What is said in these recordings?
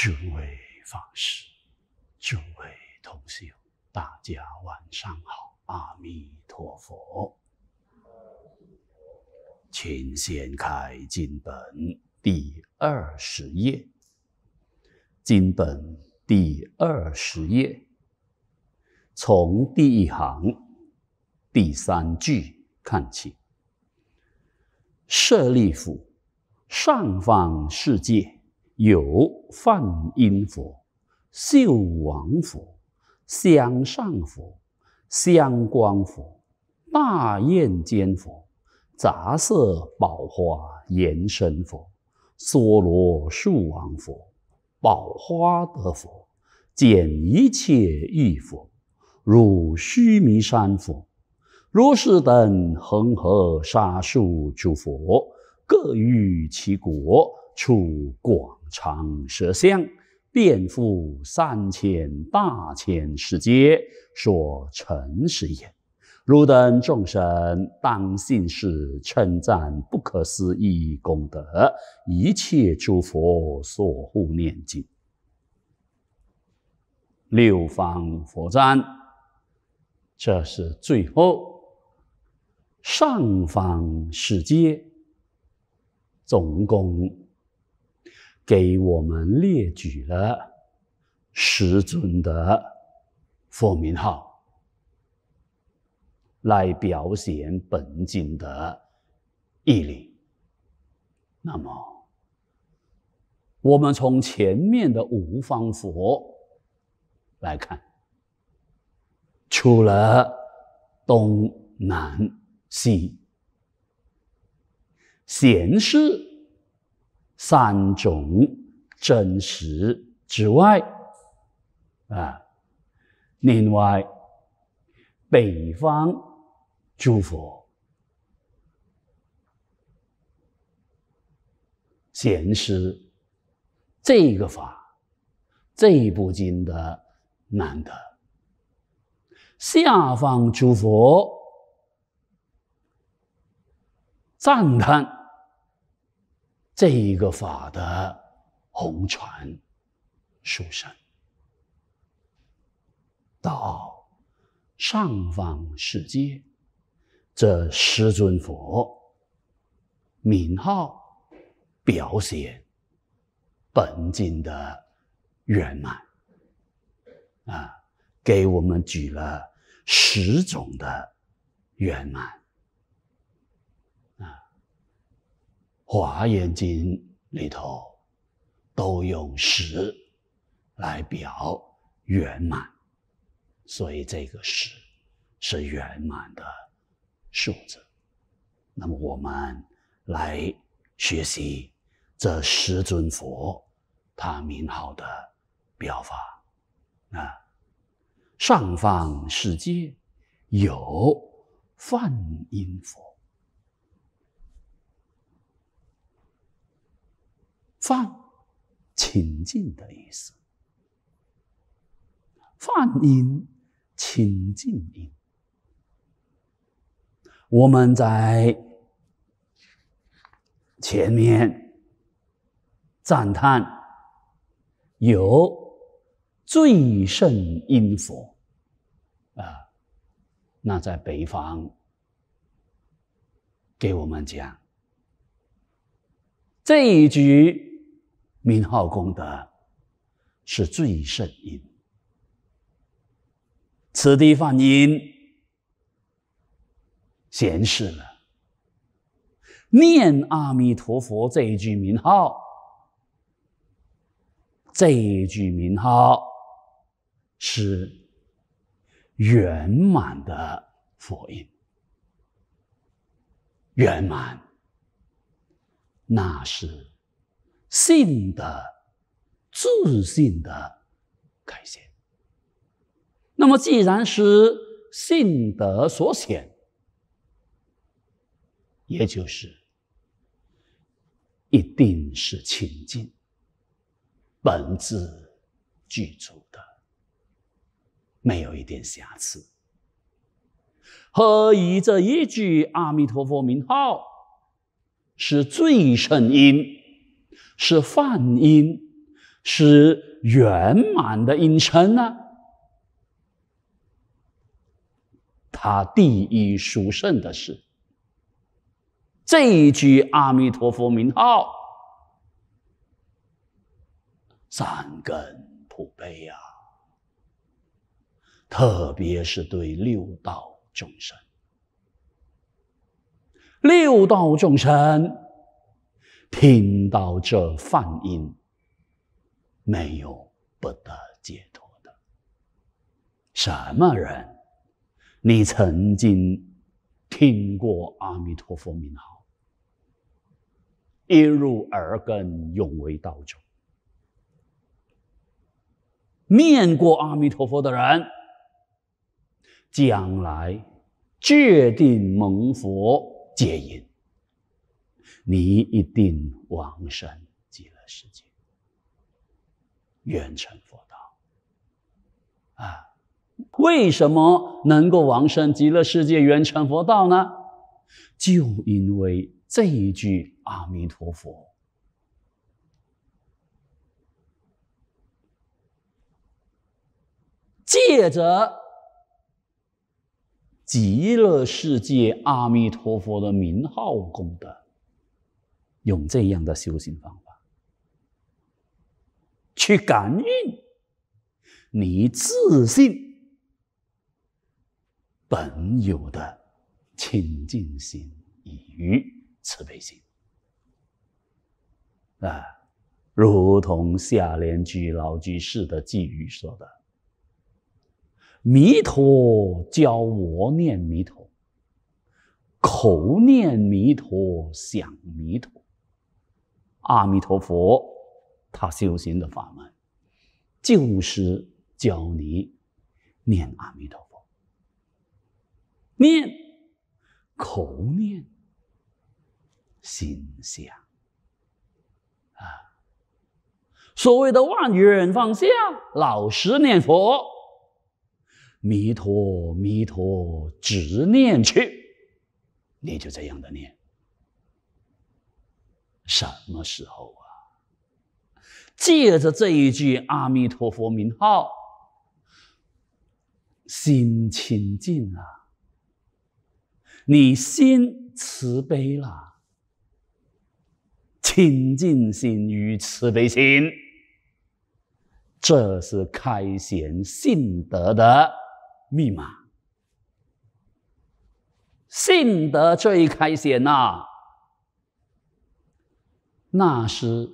诸位法师，诸位同修，大家晚上好！阿弥陀佛，请先开经本第二十页，经本第二十页，从第一行第三句看起：“舍利弗，上方世界。”有梵音佛、秀王佛、香上佛、香光佛、大焰尖佛、杂色宝花延伸佛、娑罗树王佛、宝花德佛、见一切意佛、如须弥山佛、如是等恒河沙数诸佛，各于其国处广。长舌相，遍覆三千大千世界，说诚实言。汝等众生当信是，称赞不可思议功德，一切诸佛所护念经。六方佛赞，这是最后。上方世界总共。给我们列举了十尊的佛名号，来表现本经的义理。那么，我们从前面的五方佛来看，除了东南西贤士。三种真实之外，啊，另外北方诸佛显示这个法这一经的难得，下方诸佛赞叹。这一个法的红船书生，到上方世界，这十尊佛名号表显本经的圆满啊，给我们举了十种的圆满。华严经里头，都用十来表圆满，所以这个十是圆满的数字。那么我们来学习这十尊佛他名号的表法啊，上方世界有梵音佛。放清净的意思，“放音”清净音。我们在前面赞叹有最胜音佛啊，那在北方给我们讲。这一句名号功德是最胜因，此地放音显示了，念阿弥陀佛这一句名号，这一句名号是圆满的佛音，圆满。那是性的自信的开显。那么，既然是性的所显，也就是一定是清净本质具足的，没有一点瑕疵。何以这一句阿弥陀佛名号？是罪圣因，是梵音，是圆满的音声呢。他第一殊胜的是这一句阿弥陀佛名号，三根普被啊，特别是对六道众生。六道众生听到这梵音，没有不得解脱的。什么人？你曾经听过阿弥陀佛名号，一入耳根，永为道种。念过阿弥陀佛的人，将来决定蒙佛。皆因你一定往生极乐世界，圆成佛道。啊，为什么能够往生极乐世界，圆成佛道呢？就因为这一句阿弥陀佛，借着。极乐世界阿弥陀佛的名号功德，用这样的修行方法去感应你自信本有的清净心与慈悲心啊，如同下联居老居士的寄语说的。弥陀教我念弥陀，口念弥陀，想弥陀，阿弥陀佛。他修行的法门就是教你念阿弥陀佛，念口念，心想啊。所谓的万缘放下，老实念佛。弥陀弥陀，执念去，你就这样的念。什么时候啊？借着这一句阿弥陀佛名号，心清净了，你心慈悲了，清净心与慈悲心，这是开显性德的。密码，信得最开显呐，那是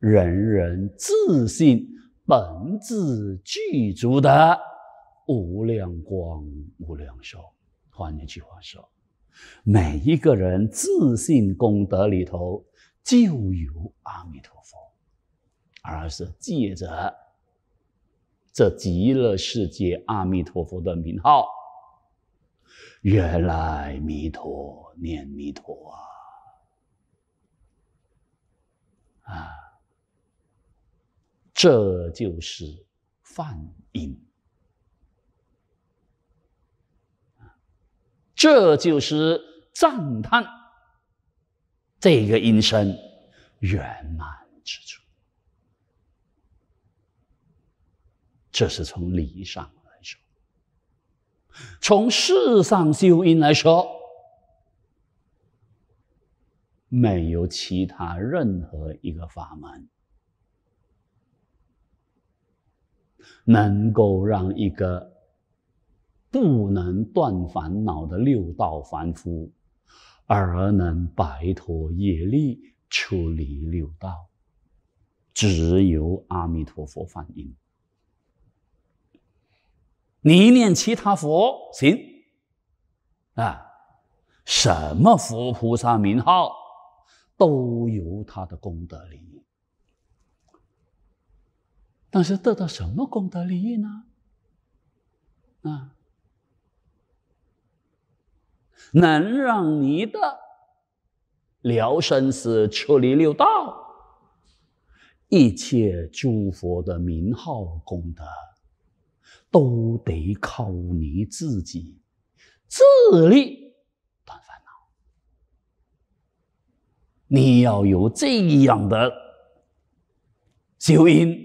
人人自信本自具足的无量光、无量寿、换一句话说，每一个人自信功德里头就有阿弥陀佛，而是借着。这极乐世界阿弥陀佛的名号，原来弥陀念弥陀啊，啊，这就是梵音，这就是赞叹这个音声圆满之处。这是从理上来说，从事上修因来说，没有其他任何一个法门能够让一个不能断烦恼的六道凡夫而能摆脱业力、出离六道，只有阿弥陀佛梵音。你念其他佛行啊，什么佛菩萨名号都有他的功德利益，但是得到什么功德利益呢？啊，能让你的了生死、出离六道，一切诸佛的名号功德。都得靠你自己，自力断烦恼。你要有这样的修因，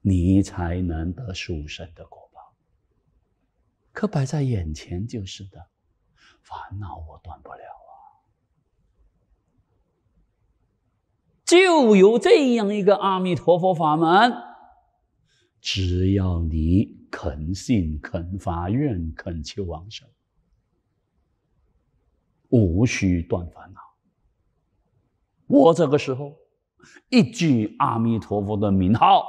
你才能得殊胜的果报。可摆在眼前就是的，烦恼我断不了啊！就有这样一个阿弥陀佛法门。只要你肯信、肯发愿、肯求往生，无需断烦恼。我这个时候一句阿弥陀佛的名号，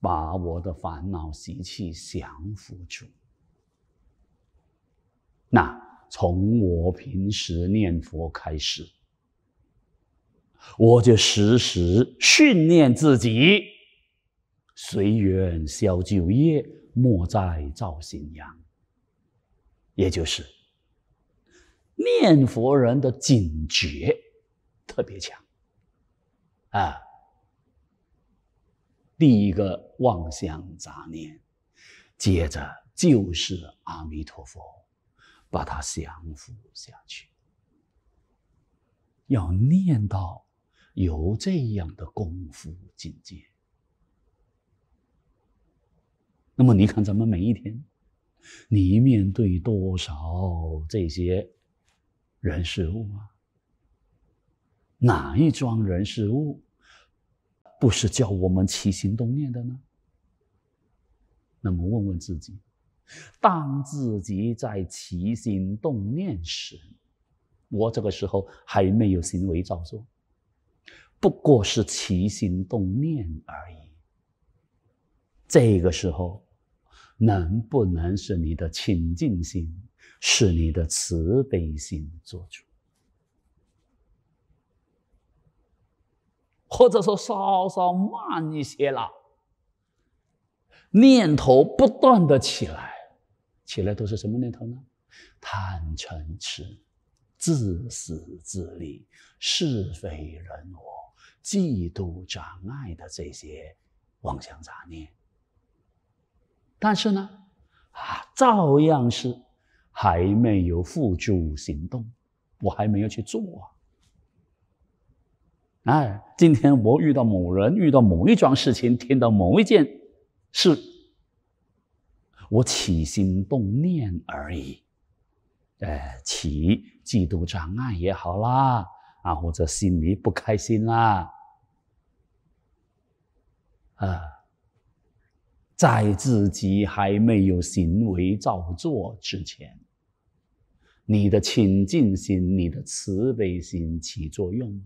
把我的烦恼习气降服住。那从我平时念佛开始，我就时时训练自己。随缘消旧业，莫在造新殃。也就是念佛人的警觉特别强啊。第一个妄想杂念，接着就是阿弥陀佛，把它降服下去。要念到有这样的功夫境界。那么你看，咱们每一天，你面对多少这些人事物啊？哪一桩人事物，不是叫我们起心动念的呢？那么问问自己，当自己在起心动念时，我这个时候还没有行为造作，不过是起心动念而已。这个时候。能不能是你的清净心，是你的慈悲心做主？或者说稍稍慢一些了，念头不断的起来，起来都是什么念头呢？贪嗔痴、自私自利、是非人我、嫉妒障碍的这些妄想杂念。但是呢，啊，照样是还没有付诸行动，我还没有去做。哎，今天我遇到某人，遇到某一桩事情，听到某一件事，我起心动念而已，呃，起嫉妒、障碍也好啦，啊，或者心里不开心啦，啊。在自己还没有行为造作之前，你的清净心、你的慈悲心起作用。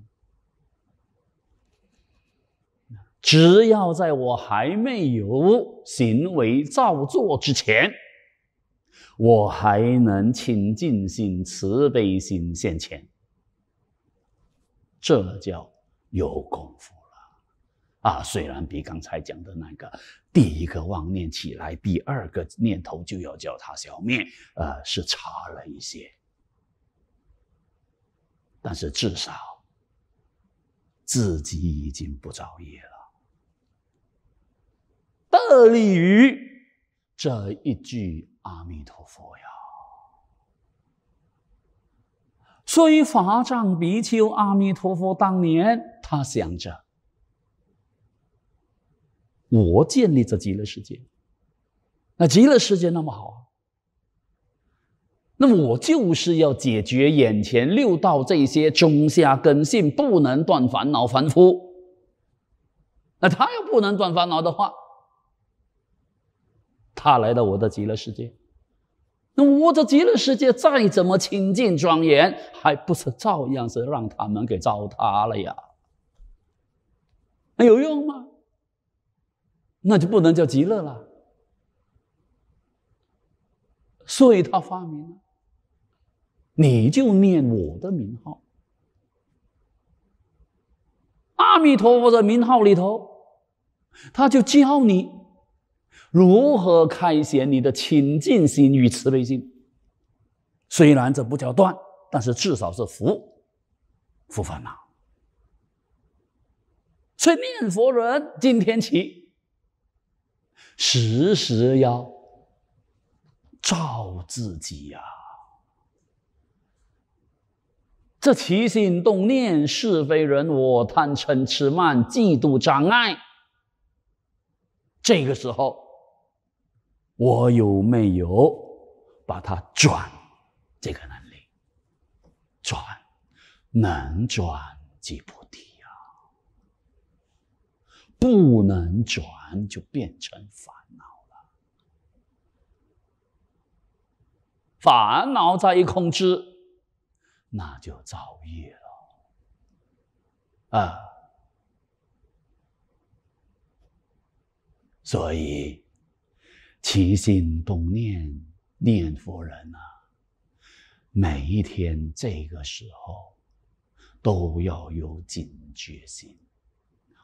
只要在我还没有行为造作之前，我还能清净心、慈悲心现前，这叫有功夫。啊，虽然比刚才讲的那个第一个妄念起来，第二个念头就要叫它消灭，呃，是差了一些，但是至少自己已经不造业了，得利于这一句阿弥陀佛呀。所以法藏比丘阿弥陀佛当年他想着。我建立这极乐世界，那极乐世界那么好，那我就是要解决眼前六道这些中下根性不能断烦恼凡夫。那他又不能断烦恼的话，他来到我的极乐世界，那我这极乐世界再怎么清净庄严，还不是照样是让他们给糟蹋了呀？那有用吗？那就不能叫极乐了，所以他发明了，你就念我的名号，阿弥陀佛的名号里头，他就教你如何开显你的清净心与慈悲心。虽然这不叫断，但是至少是福，福烦恼。所以念佛人今天起。时时要照自己呀，这起心动念、是非人我、贪嗔痴慢、嫉妒障碍，这个时候，我有没有把它转？这个能力，转，能转几步？不能转，就变成烦恼了。烦恼在一控制，那就造业了。啊，所以起心动念，念佛人啊，每一天这个时候都要有警觉心。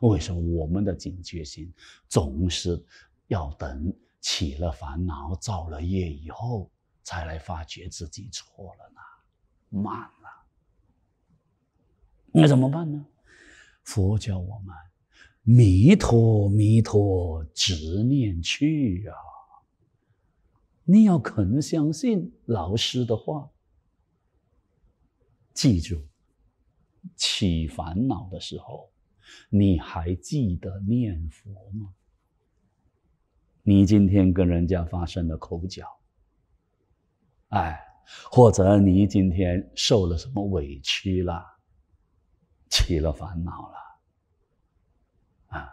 为什么我们的警觉心总是要等起了烦恼、造了业以后，才来发觉自己错了呢？慢了。那怎么办呢？佛教我们：弥陀弥陀，执念去啊！你要肯相信老师的话，记住，起烦恼的时候。你还记得念佛吗？你今天跟人家发生了口角，哎，或者你今天受了什么委屈了，起了烦恼了，啊？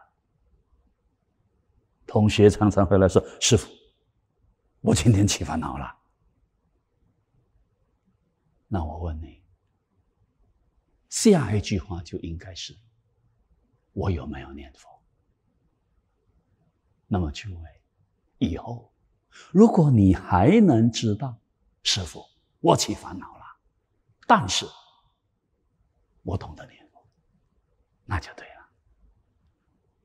同学常常会来说：“师傅，我今天起烦恼了。”那我问你，下一句话就应该是？我有没有念佛？那么诸位，以后如果你还能知道，师父我起烦恼了，但是，我懂得念佛，那就对了。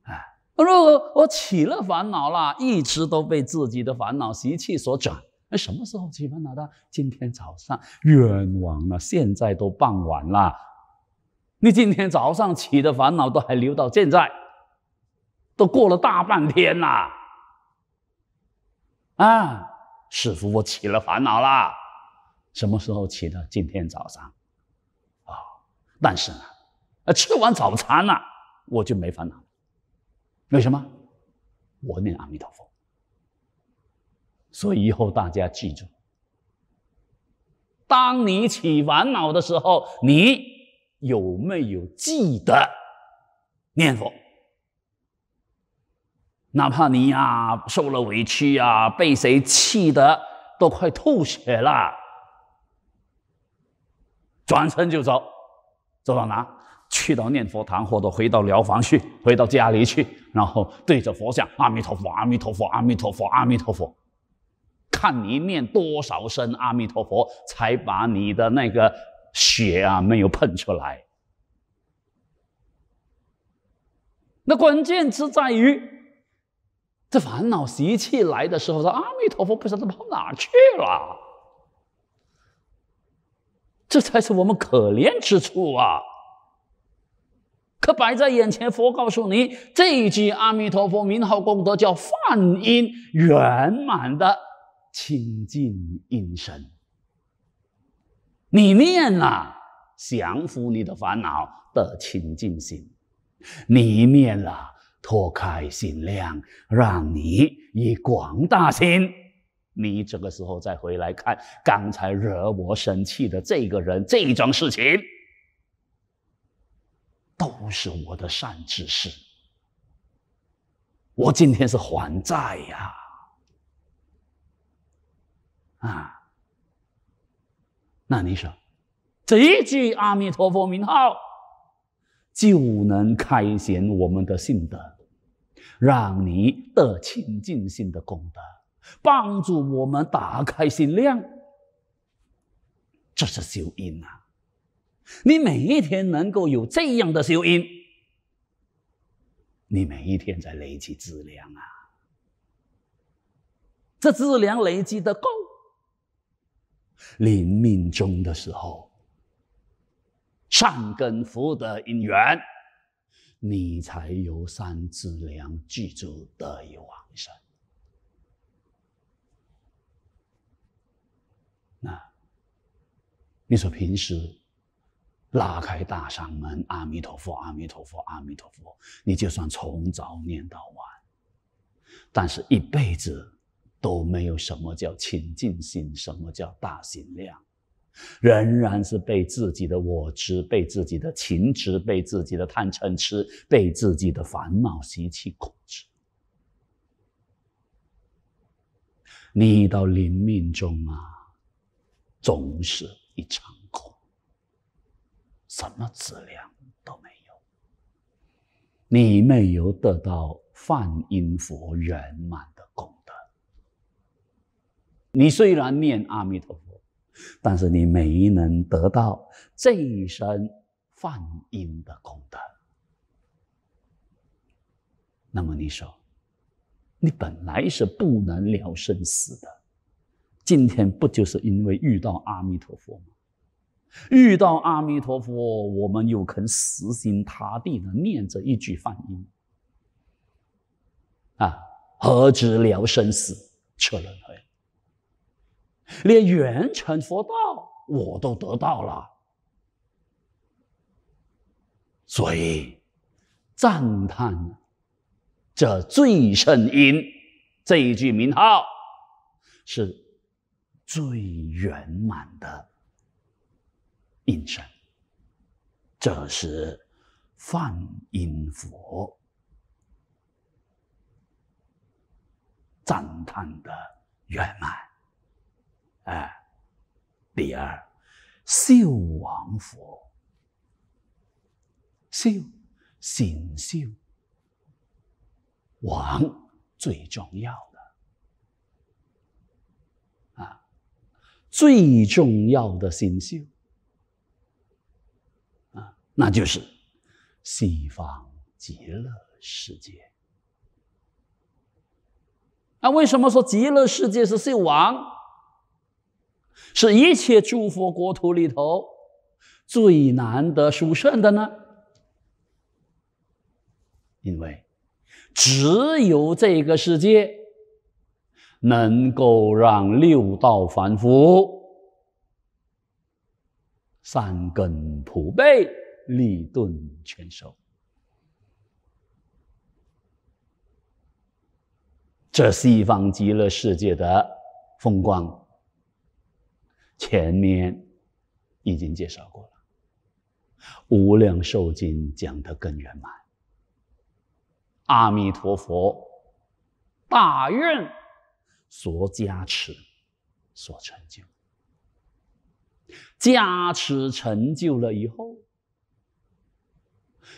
哎，如果我起了烦恼了，一直都被自己的烦恼习气所转。那什么时候起烦恼的？今天早上冤枉了，现在都傍晚了。你今天早上起的烦恼都还留到现在，都过了大半天啦！啊，师傅，我起了烦恼啦。什么时候起的？今天早上，啊，但是呢，吃完早餐了，我就没烦恼。为什么？我念阿弥陀佛。所以以后大家记住，当你起烦恼的时候，你。有没有记得念佛？哪怕你呀受了委屈呀，被谁气得都快吐血了，转身就走，走到哪去到念佛堂或者回到疗房去，回到家里去，然后对着佛像，阿弥陀佛，阿弥陀佛，阿弥陀佛，阿弥陀佛，看你念多少声阿弥陀佛，才把你的那个。血啊，没有喷出来。那关键词在于，这烦恼习气来的时候，说阿弥陀佛，不知道他跑哪去了。这才是我们可怜之处啊！可摆在眼前，佛告诉你这一句阿弥陀佛名号功德，叫梵音圆满的清净音声。你念了，降伏你的烦恼的清净心；你念了，拓开心量，让你以广大心。你这个时候再回来看刚才惹我生气的这个人、这种事情，都是我的善知识。我今天是还债呀！啊。那你说，这一句阿弥陀佛名号就能开显我们的性德，让你得清净心的功德，帮助我们打开心量。这是修因啊！你每一天能够有这样的修因，你每一天在累积资粮啊。这质量累积的够。临命终的时候，善根福德因缘，你才有三资粮具足得以往生。那你说平时拉开大嗓门，阿弥陀佛，阿弥陀佛，阿弥陀佛，你就算从早念到晚，但是一辈子。都没有什么叫清净心，什么叫大心量，仍然是被自己的我执、被自己的情执、被自己的贪嗔痴、被自己的烦恼习气控制。你到临命中啊，总是一场空，什么质量都没有，你没有得到梵音佛圆满。你虽然念阿弥陀佛，但是你没能得到这一生梵音的功德。那么你说，你本来是不能了生死的，今天不就是因为遇到阿弥陀佛吗？遇到阿弥陀佛，我们又肯死心塌地的念着一句梵音，啊，何止了生死，彻轮回。连圆成佛道，我都得到了，所以赞叹这最胜音这一句名号是最圆满的应身，这是梵音佛赞叹的圆满。哎，第二，秀王佛，秀，新秀。王最重要的啊，最重要的心修啊，那就是西方极乐世界。那为什么说极乐世界是秀王？是一切诸佛国土里头最难得殊胜的呢，因为只有这个世界能够让六道凡夫三根普被，立顿全收。这西方极乐世界的风光。前面已经介绍过了，无量寿经讲得更圆满。阿弥陀佛大愿所加持，所成就，加持成就了以后，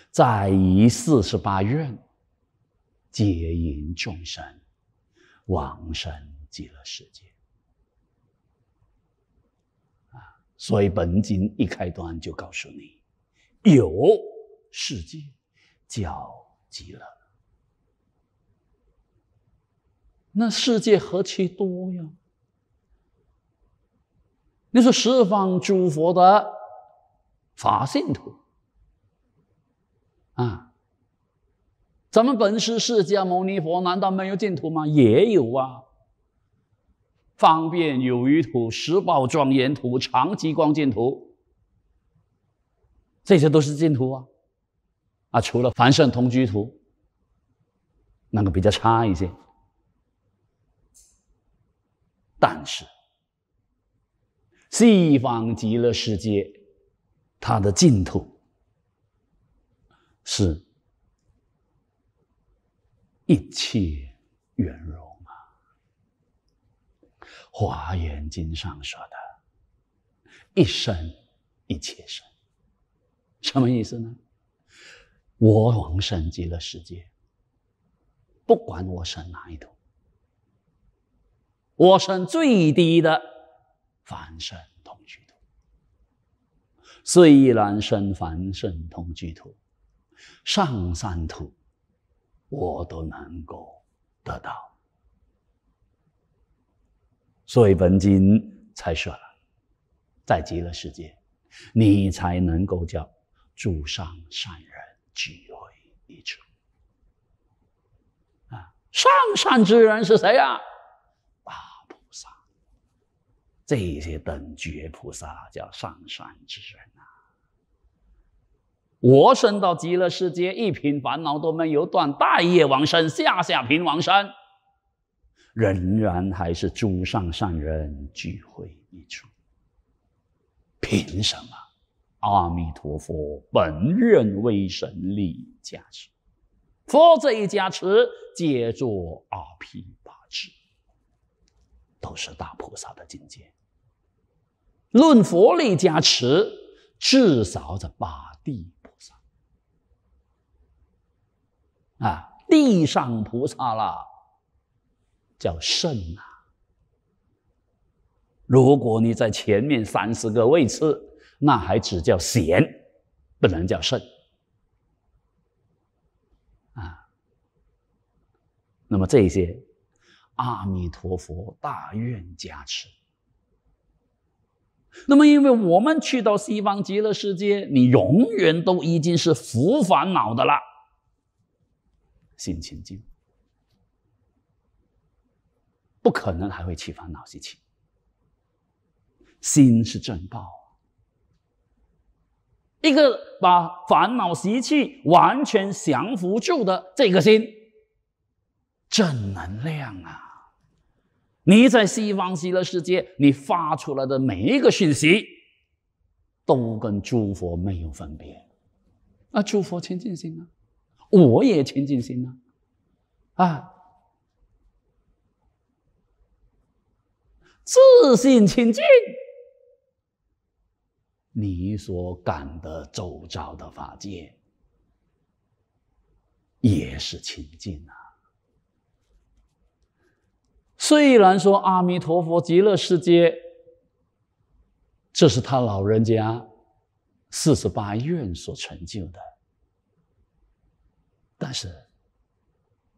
再以四十八愿接引众生往生极乐世界。所以本经一开端就告诉你，有世界叫极乐。那世界何其多呀！你说十方诸佛的法性土啊，咱们本师释迦牟尼佛难道没有净土吗？也有啊。方便有余土、十宝庄严土、长吉光净土，这些都是净土啊！啊，除了凡圣同居土，那个比较差一些。但是，西方极乐世界它的净土是，一切圆融。华严经上说的“一生一切生”，什么意思呢？我往生极乐世界，不管我生哪一头，我生最低的凡圣同居土，虽然生凡圣同居土，上三土我都能够得到。所以文经才说了，在极乐世界，你才能够叫诸上善人聚会一处。啊，上善之人是谁呀？大菩萨，这些等觉菩萨叫上善之人啊。我生到极乐世界，一品烦恼都没有断，大业王身下下品王身。仍然还是诸上善人聚会一处，凭什么？阿弥陀佛，本愿威神力加持，佛这一加持，皆作二品八智，都是大菩萨的境界。论佛力加持，至少这八地菩萨啊，地上菩萨啦。叫圣啊！如果你在前面三十个位次，那还只叫贤，不能叫圣啊。那么这些，阿弥陀佛大愿加持。那么，因为我们去到西方极乐世界，你永远都已经是无烦恼的了，心清静。不可能还会起烦恼习气，心是正报，一个把烦恼习气完全降服住的这个心，正能量啊！你在西方极乐世界，你发出来的每一个讯息，都跟诸佛没有分别，那诸佛清净心啊，我也清净心啊，啊。自信清净，你所感的周遭的法界也是清净啊。虽然说阿弥陀佛极乐世界，这是他老人家四十八愿所成就的，但是。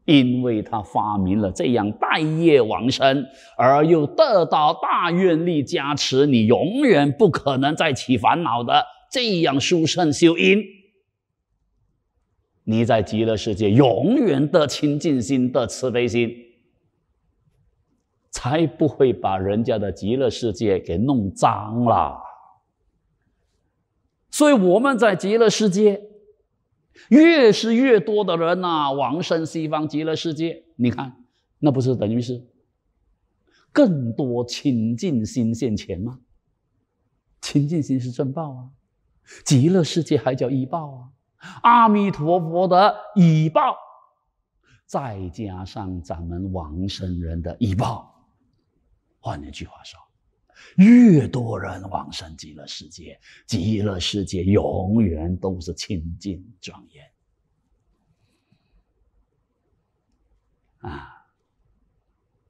因为他发明了这样待业往生，而又得到大愿力加持，你永远不可能再起烦恼的这样殊胜修因。你在极乐世界永远的清净心、的慈悲心，才不会把人家的极乐世界给弄脏了。所以我们在极乐世界。越是越多的人呐，往生西方极乐世界，你看，那不是等于是更多清净心现前吗？清净心是正报啊，极乐世界还叫依报啊，阿弥陀佛的依报，再加上咱们往生人的依报，换一句话说。越多人往生极乐世界，极乐世界永远都是清净庄严，啊，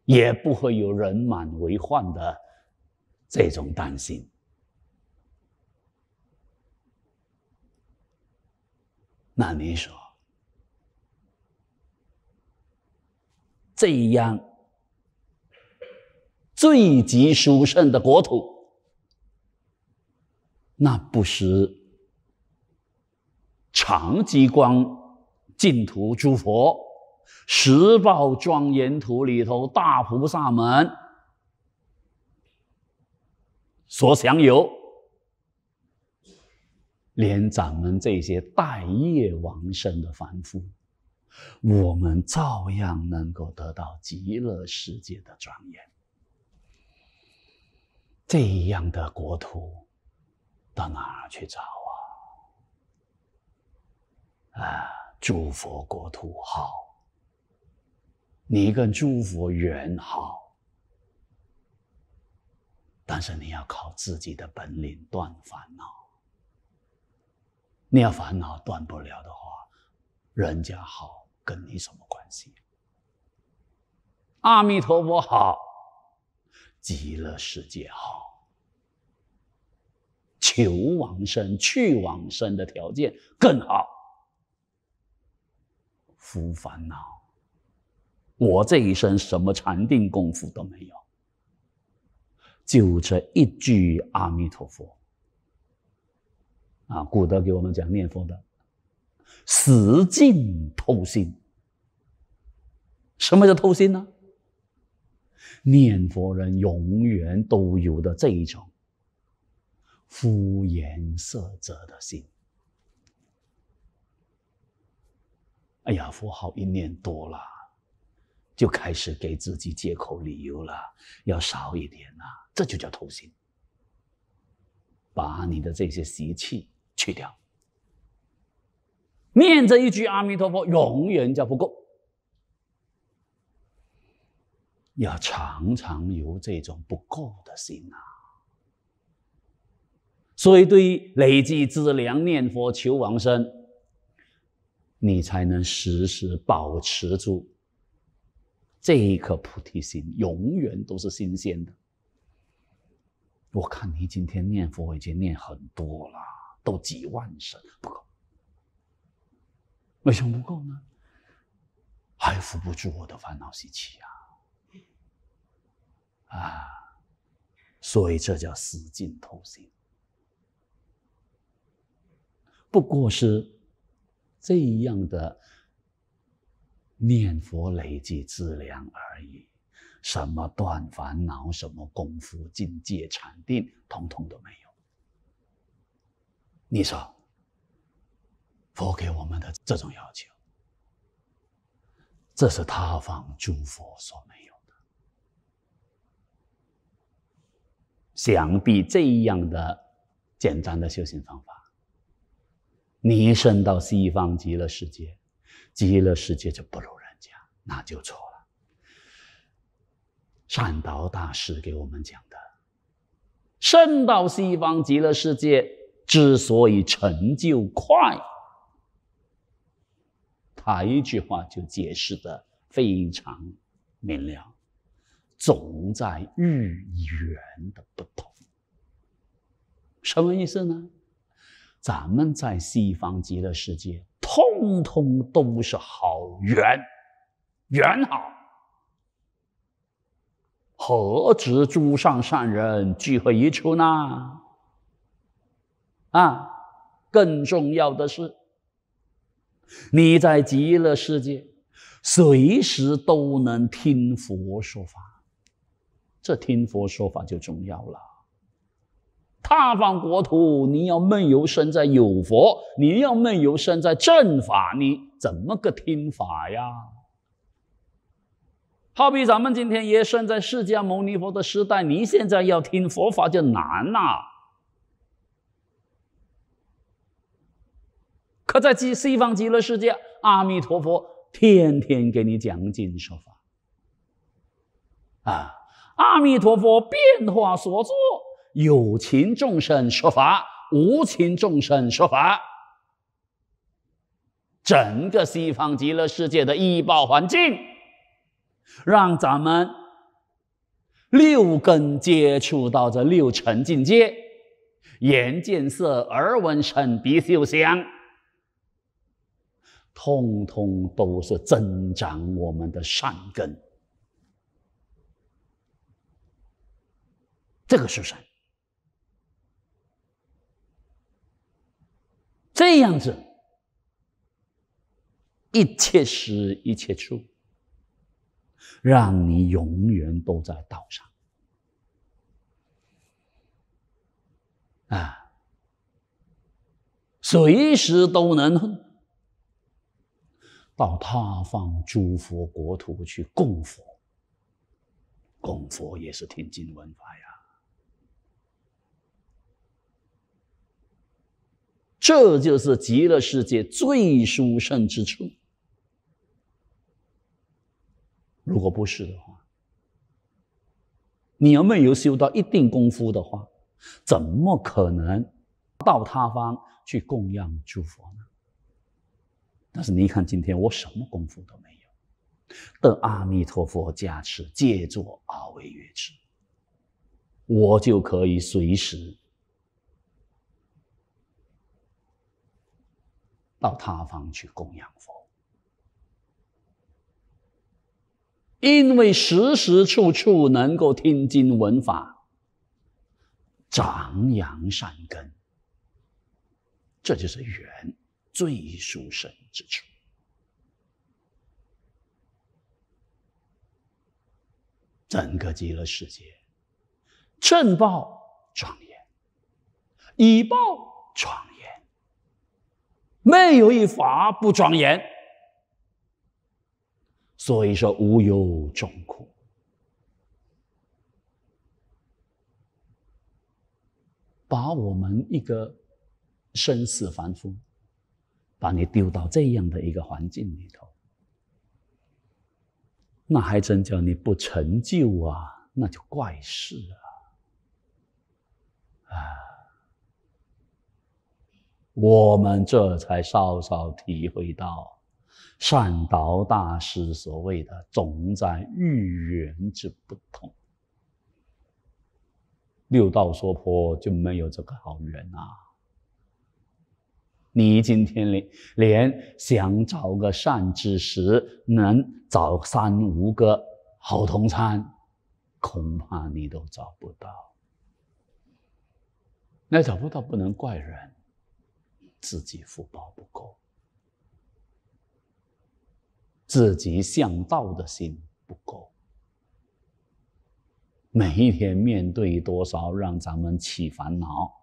也不会有人满为患的这种担心。那你说这样？最极殊胜的国土，那不是常极光净土诸佛十报庄严图里头大菩萨们所享有，连咱们这些待业往生的凡夫，我们照样能够得到极乐世界的庄严。这样的国土到哪儿去找啊？啊，诸佛国土好，你跟诸佛缘好，但是你要靠自己的本领断烦恼。你要烦恼断不了的话，人家好跟你什么关系？阿弥陀佛好。极乐世界好，求往生、去往生的条件更好。夫烦恼，我这一生什么禅定功夫都没有，就这一句阿弥陀佛。啊，古德给我们讲念佛的，死尽透心。什么叫透心呢？念佛人永远都有的这一种敷衍色泽的心。哎呀，佛号一念多了，就开始给自己借口理由了，要少一点呐，这就叫偷心。把你的这些习气去掉，念这一句阿弥陀佛，永远叫不够。要常常有这种不够的心啊，所以对于累积资粮、念佛求往生，你才能时时保持住这一颗菩提心，永远都是新鲜的。我看你今天念佛已经念很多了，都几万声不够，为什么不够呢？还扶不住我的烦恼习气呀。啊，所以这叫死尽偷心。不过是这样的念佛累积资粮而已，什么断烦恼、什么功夫、境界、禅定，通通都没有。你说，佛给我们的这种要求，这是他方诸佛所没有。想必这样的简单的修行方法，你升到西方极乐世界，极乐世界就不如人家，那就错了。善导大师给我们讲的，升到西方极乐世界之所以成就快，他一句话就解释的非常明了。总在遇圆的不同，什么意思呢？咱们在西方极乐世界，通通都是好缘，缘好，何止诸上善人聚会一处呢？啊，更重要的是，你在极乐世界，随时都能听佛说法。这听佛说法就重要了。踏访国土，你要闷游身在有佛，你要闷游身在正法，你怎么个听法呀？好比咱们今天也生在释迦牟尼佛的时代，你现在要听佛法就难了。可在极西方极乐世界，阿弥陀佛天天给你讲经说法，啊。阿弥陀佛，变化所作，有情众生说法，无情众生说法。整个西方极乐世界的医报环境，让咱们六根接触到这六尘境界，眼见色，耳闻声，鼻嗅香，通通都是增长我们的善根。这个是神。这样子，一切时一切处，让你永远都在道上啊！随时都能到他方诸佛国土去供佛，供佛也是听经闻法呀。这就是极乐世界最殊胜之处。如果不是的话，你要没有修到一定功夫的话，怎么可能到他方去供养诸佛呢？但是你看今天，我什么功夫都没有，得阿弥陀佛加持，借作阿维月池，我就可以随时。到他方去供养佛，因为时时处处能够听经闻法，长扬善根，这就是缘，最殊胜之处。整个极乐世界，正报庄严，以报庄严。没有一法不庄严，所以说无有众苦，把我们一个生死凡夫，把你丢到这样的一个环境里头，那还真叫你不成就啊，那就怪事啊，啊。我们这才稍稍体会到善导大师所谓的“总在遇缘之不同”，六道娑婆就没有这个好缘啊！你今天连连想找个善知识，能找三五个好同参，恐怕你都找不到。那找不到不能怪人。自己福报不够，自己向道的心不够。每一天面对多少让咱们起烦恼，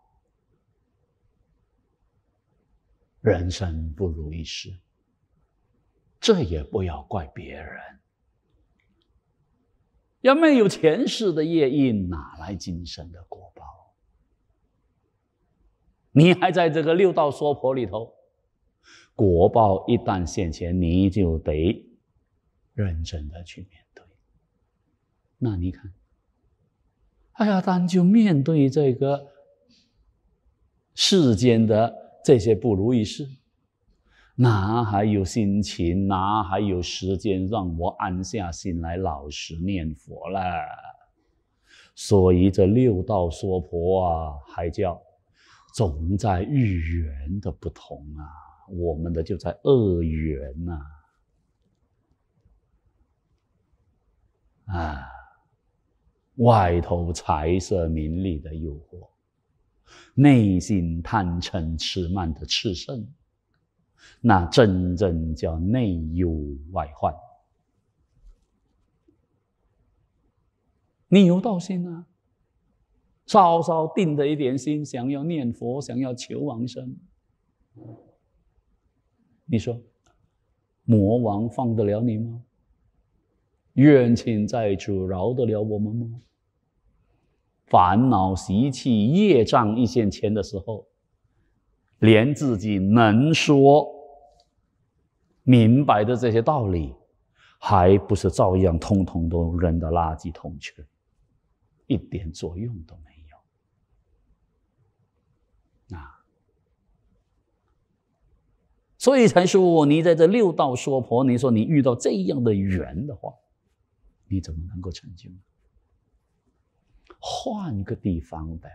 人生不如意事，这也不要怪别人。要没有前世的业因，哪来今生的果报？你还在这个六道娑婆里头，果报一旦现前，你就得认真的去面对。那你看，哎呀，当就面对这个世间的这些不如意事，哪还有心情，哪还有时间让我安下心来老实念佛了？所以这六道娑婆啊，还叫。总在日缘的不同啊，我们的就在恶缘呐，啊，外头财色名利的诱惑，内心贪嗔痴慢的炽盛，那真正叫内忧外患。你有道心呢？稍稍定着一点心，想要念佛，想要求往生，你说，魔王放得了你吗？冤亲债主饶得了我们吗？烦恼习气、业障一线牵的时候，连自己能说明白的这些道理，还不是照样通通都扔到垃圾桶去，一点作用都没。有。啊，所以才说你在这六道说婆，你说你遇到这样的缘的话，你怎么能够成就呢？换个地方呗。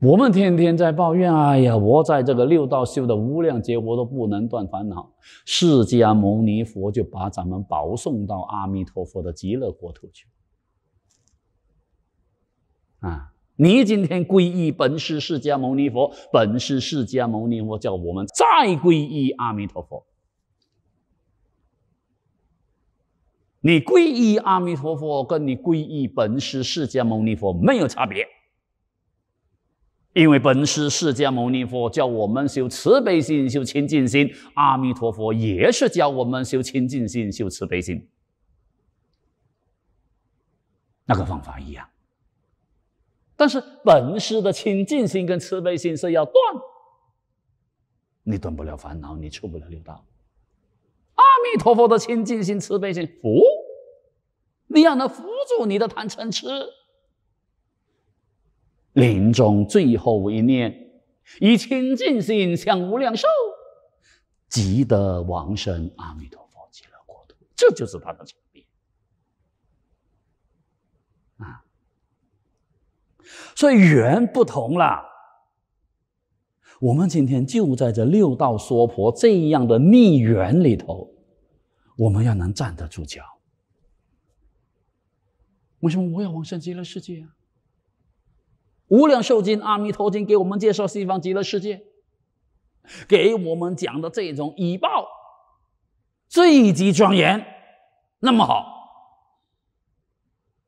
我们天天在抱怨，哎呀，我在这个六道修的无量劫，我都不能断烦恼。释迦牟尼佛就把咱们保送到阿弥陀佛的极乐国土去，啊。你今天皈依本师释迦牟尼佛，本师释迦牟尼佛叫我们再皈依阿弥陀佛。你皈依阿弥陀佛，跟你皈依本师释迦牟尼佛没有差别，因为本师释迦牟尼佛叫我们修慈悲心、修清净心，阿弥陀佛也是教我们修清净心、修慈悲心，那个方法一样。但是本师的清净心跟慈悲心是要断，你断不了烦恼，你出不了六道。阿弥陀佛的清净心、慈悲心，扶，你让他扶住你的贪嗔痴。临终最后一念，以清净心向无量寿，即得往生阿弥陀佛极乐国土，这就是他的错。所以缘不同了。我们今天就在这六道娑婆这样的逆缘里头，我们要能站得住脚。为什么我要往生极乐世界啊？无量寿经、阿弥陀经给我们介绍西方极乐世界，给我们讲的这种以报最极庄严，那么好，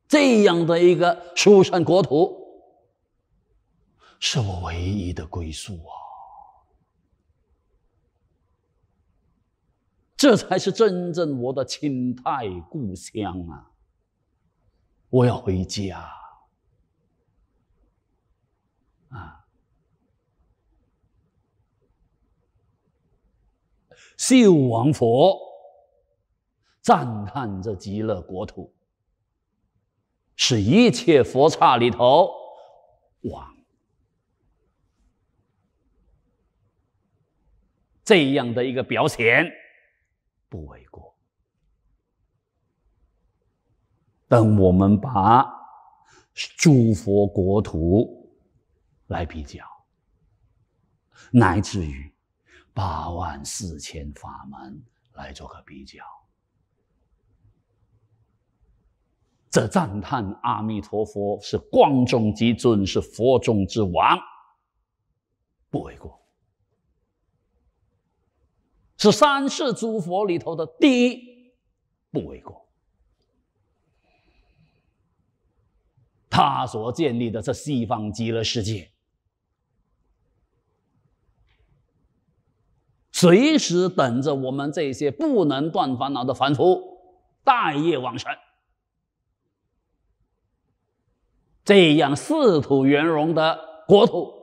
这样的一个殊胜国土。是我唯一的归宿啊！这才是真正我的亲太故乡啊！我要回家啊！秀王佛赞叹这极乐国土，是一切佛刹里头哇！这样的一个表现不为过。等我们把诸佛国土来比较，乃至于八万四千法门来做个比较，这赞叹阿弥陀佛是光中极尊，是佛中之王，不为过。是三世诸佛里头的第一，不为过。他所建立的是西方极乐世界，随时等着我们这些不能断烦恼的凡夫，待业往生，这样四土圆融的国土。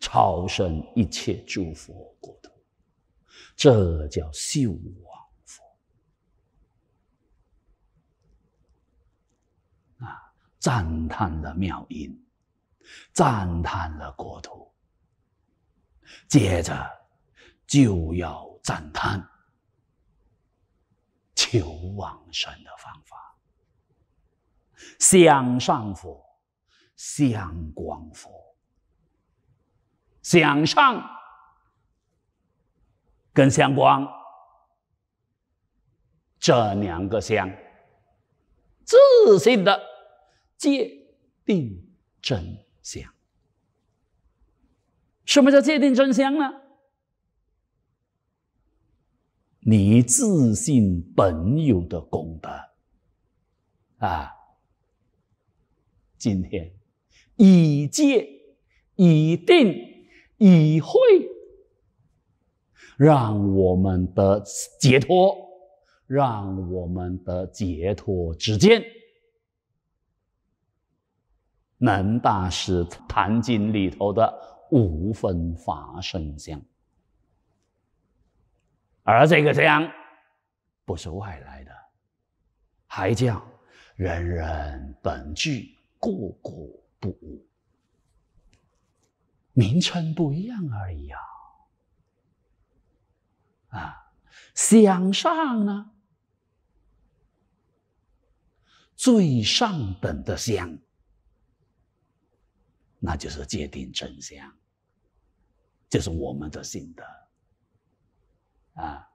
超生一切诸佛国土，这叫修往佛啊！赞叹了妙音，赞叹了国土。接着就要赞叹求往生的方法：向上佛，向光佛。想上跟相关这两个相，自信的界定真相。什么叫界定真相呢？你自信本有的功德啊，今天以戒以定。也会让我们的解脱，让我们的解脱之间，能大师《坛经》里头的无分法身相，而这个相不是外来的，还叫人人本具，个个不无。名称不一样而已啊！啊，向上呢，最上等的相。那就是界定真相，这是我们的心得。啊。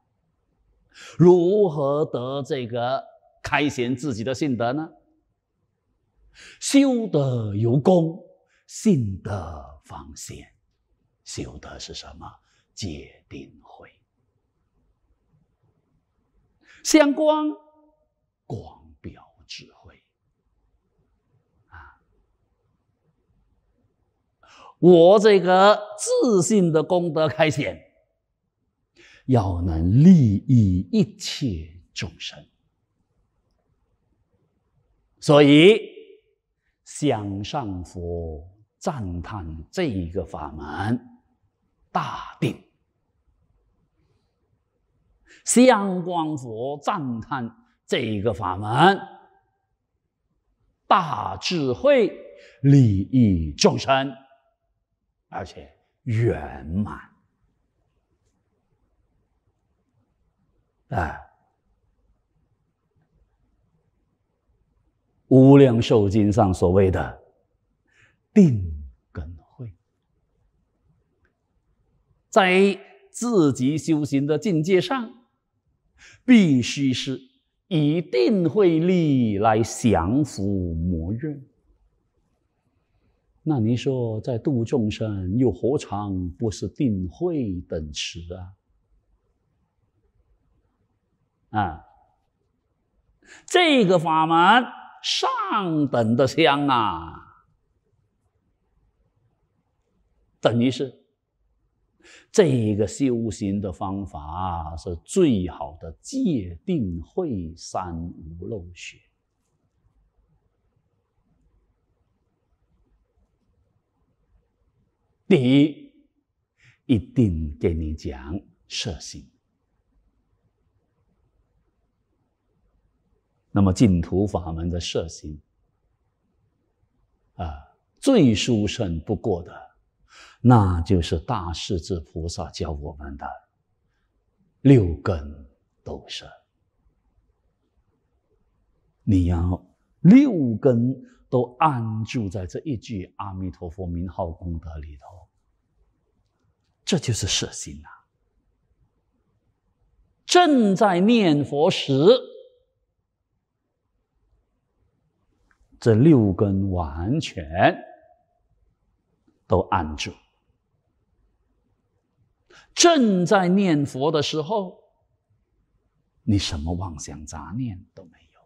如何得这个开显自己的心得呢？修德有功，信德。方显，修的是什么？戒定慧，像光光表智慧啊！我这个自信的功德开显，要能利益一切众生，所以向上佛。赞叹这一个法门，大定；相光佛赞叹这一个法门，大智慧利益众生，而且圆满。啊，无量寿经上所谓的。定根慧，在自己修行的境界上，必须是以定慧力来降伏魔怨。那您说，在度众生又何尝不是定慧等持啊？啊，这个法门上等的香啊！等于是，这个修行的方法是最好的界定慧三无漏学。第一，一定给你讲色心。那么净土法门的色心啊，最殊胜不过的。那就是大势至菩萨教我们的六根都生，你要六根都安住在这一句阿弥陀佛名号功德里头，这就是舍心呐。正在念佛时，这六根完全都安住。正在念佛的时候，你什么妄想杂念都没有。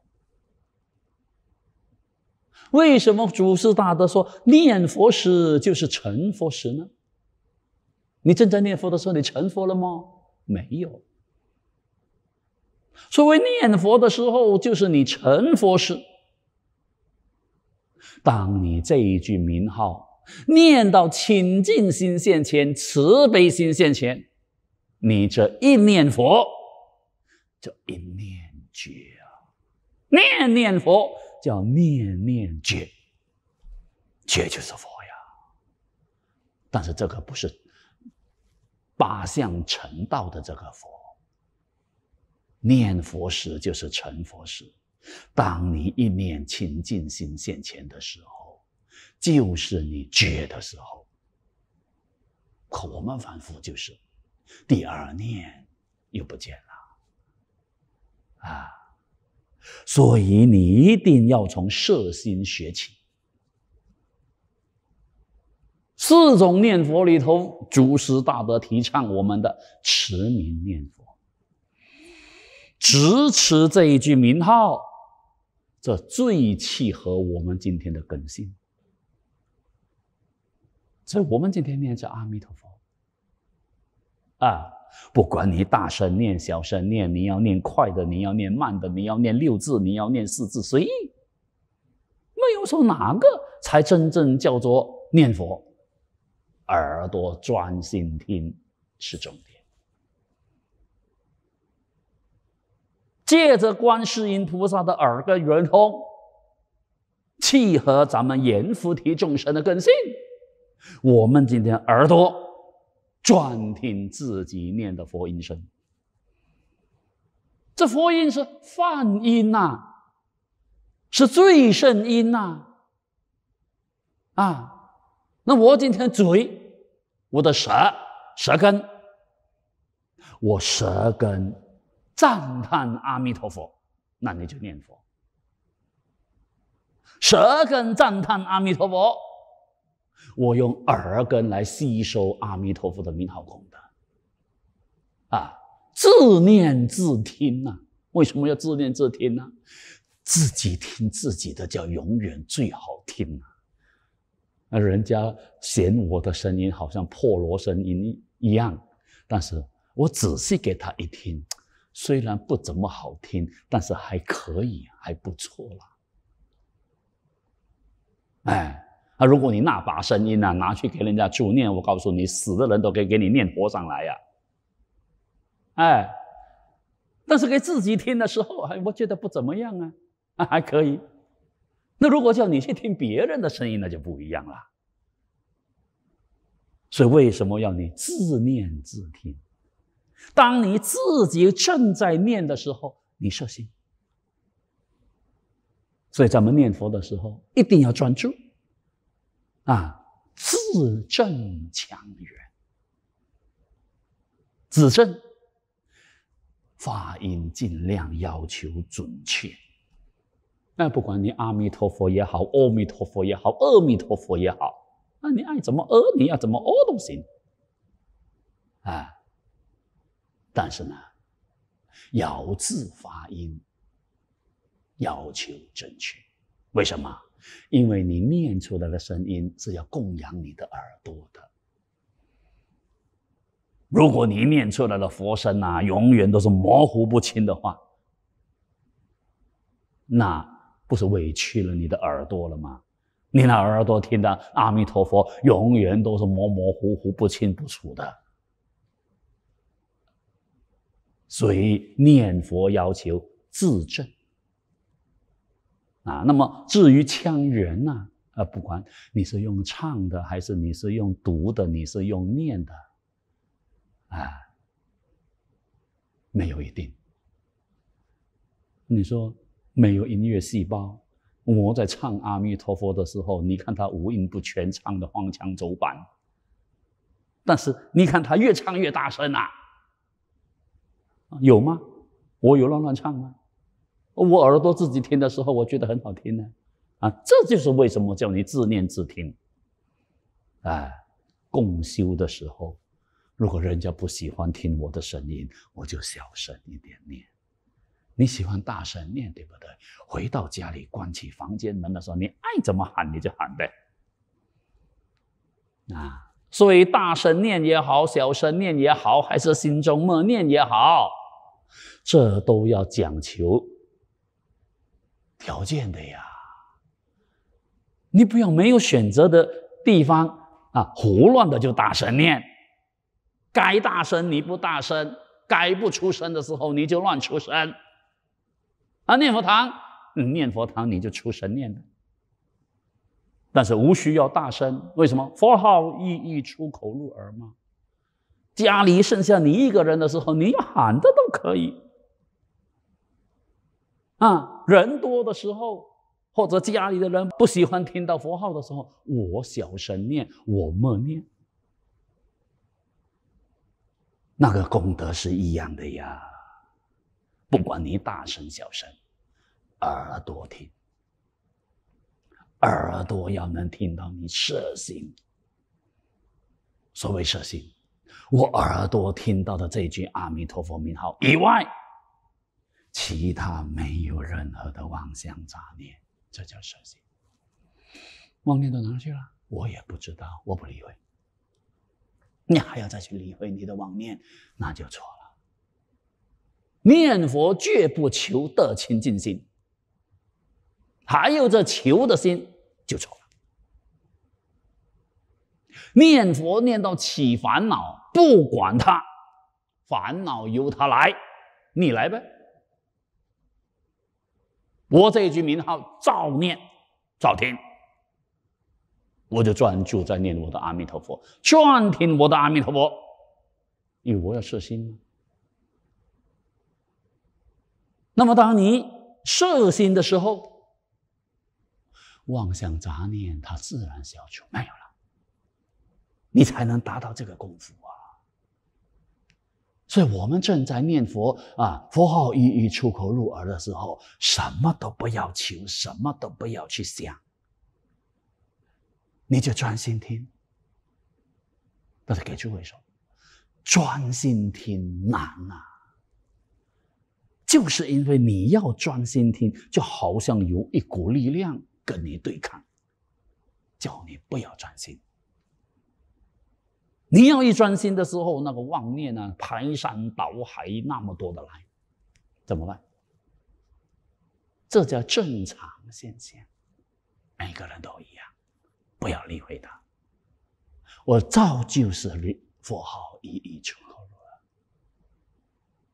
为什么祖师大德说念佛时就是成佛时呢？你正在念佛的时候，你成佛了吗？没有。所谓念佛的时候，就是你成佛时。当你这一句名号。念到清净心现前，慈悲心现前，你这一念佛就一念觉啊！念念佛叫念念觉，觉就是佛呀。但是这个不是八相成道的这个佛。念佛时就是成佛时，当你一念清净心现前的时候。就是你觉的时候，可我们反复就是，第二念又不见了啊，所以你一定要从摄心学起。四种念佛里头，祖师大德提倡我们的持名念佛，只持这一句名号，这最契合我们今天的根性。所以我们今天念着阿弥陀佛，啊，不管你大声念、小声念，你要念快的，你要念慢的，你要念六字，你要念四字，随意，没有说哪个才真正叫做念佛。耳朵专心听是重点，借着观世音菩萨的耳根圆通，契合咱们阎浮提众生的根性。我们今天耳朵专听自己念的佛音声，这佛音是梵音呐，是最胜音呐。啊，那我今天嘴，我的舌舌根，我舌根赞叹阿弥陀佛，那你就念佛，舌根赞叹阿弥陀佛。我用耳根来吸收阿弥陀佛的名号功德，啊，自念自听啊！为什么要自念自听呢？自己听自己的叫永远最好听啊！那人家嫌我的声音好像破锣声音一样，但是我仔细给他一听，虽然不怎么好听，但是还可以，还不错了。哎。啊，如果你那把声音呢，拿去给人家助念，我告诉你，死的人都可以给你念佛上来呀。哎，但是给自己听的时候，哎，我觉得不怎么样啊，啊，还可以。那如果叫你去听别人的声音，那就不一样了。所以为什么要你自念自听？当你自己正在念的时候，你摄心。所以咱们念佛的时候，一定要专注。啊，字正腔圆。字正，发音尽量要求准确。那不管你阿弥陀佛也好，阿弥陀佛也好，阿弥陀佛也好，那你爱怎么阿，你要怎么阿都行。啊，但是呢，咬字发音要求正确，为什么？因为你念出来的声音是要供养你的耳朵的，如果你念出来的佛声啊，永远都是模糊不清的话，那不是委屈了你的耳朵了吗？你那耳朵听到阿弥陀佛，永远都是模模糊糊、不清不楚的。所以念佛要求自正。啊，那么至于腔圆呢？呃，不管你是用唱的，还是你是用读的，你是用念的，啊，没有一定。你说没有音乐细胞，我在唱阿弥陀佛的时候，你看他五音不全，唱的荒腔走板。但是你看他越唱越大声呐，有吗？我有乱乱唱吗？我耳朵自己听的时候，我觉得很好听呢，啊，这就是为什么叫你自念自听。啊，共修的时候，如果人家不喜欢听我的声音，我就小声一点念；你喜欢大声念，对不对？回到家里关起房间门的时候，你爱怎么喊你就喊呗。啊，所以大声念也好，小声念也好，还是心中默念也好，这都要讲求。条件的呀，你不要没有选择的地方啊，胡乱的就大声念，该大声你不大声，该不出声的时候你就乱出声，啊念佛堂念佛堂你就出声念的，但是无需要大声，为什么？佛号一一出口入耳嘛，家里剩下你一个人的时候，你喊的都可以。啊，人多的时候，或者家里的人不喜欢听到佛号的时候，我小声念，我默念，那个功德是一样的呀。不管你大声小声，耳朵听，耳朵要能听到你摄心。所谓摄心，我耳朵听到的这句阿弥陀佛名号以外。其他没有任何的妄想杂念，这叫舍心。妄念到哪去了？我也不知道，我不理会。你还要再去理会你的妄念，那就错了。念佛绝不求得清净心，还有这求的心就错了。念佛念到起烦恼，不管他，烦恼由他来，你来呗。我这一句名号，照念、照听，我就专注在念我的阿弥陀佛，专听我的阿弥陀佛，因为我要摄心嘛。那么当你摄心的时候，妄想杂念它自然消除，没有了，你才能达到这个功夫啊。所以我们正在念佛啊，佛号一一出口入耳的时候，什么都不要求，什么都不要去想，你就专心听。但是给诸位说，专心听难啊，就是因为你要专心听，就好像有一股力量跟你对抗，叫你不要专心。你要一专心的时候，那个妄念呢，排山倒海那么多的来，怎么办？这叫正常现象，每个人都一样，不要理会它。我造就是佛号一一成落了，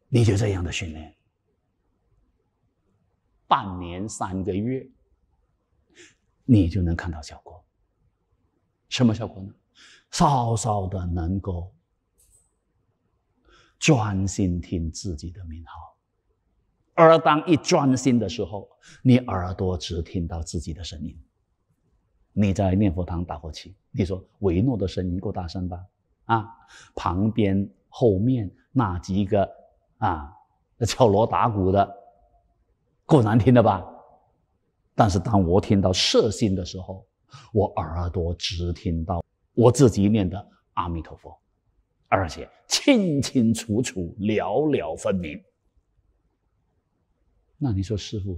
你就这样的训练，半年三个月，你就能看到效果。什么效果呢？稍稍的能够专心听自己的名号，而当一专心的时候，你耳朵只听到自己的声音。你在念佛堂打火器，你说维诺的声音够大声吧？啊，旁边后面那几个啊敲锣打鼓的够难听的吧？但是当我听到摄心的时候，我耳朵只听到。我自己念的阿弥陀佛，而且清清楚楚、了了分明。那你说，师傅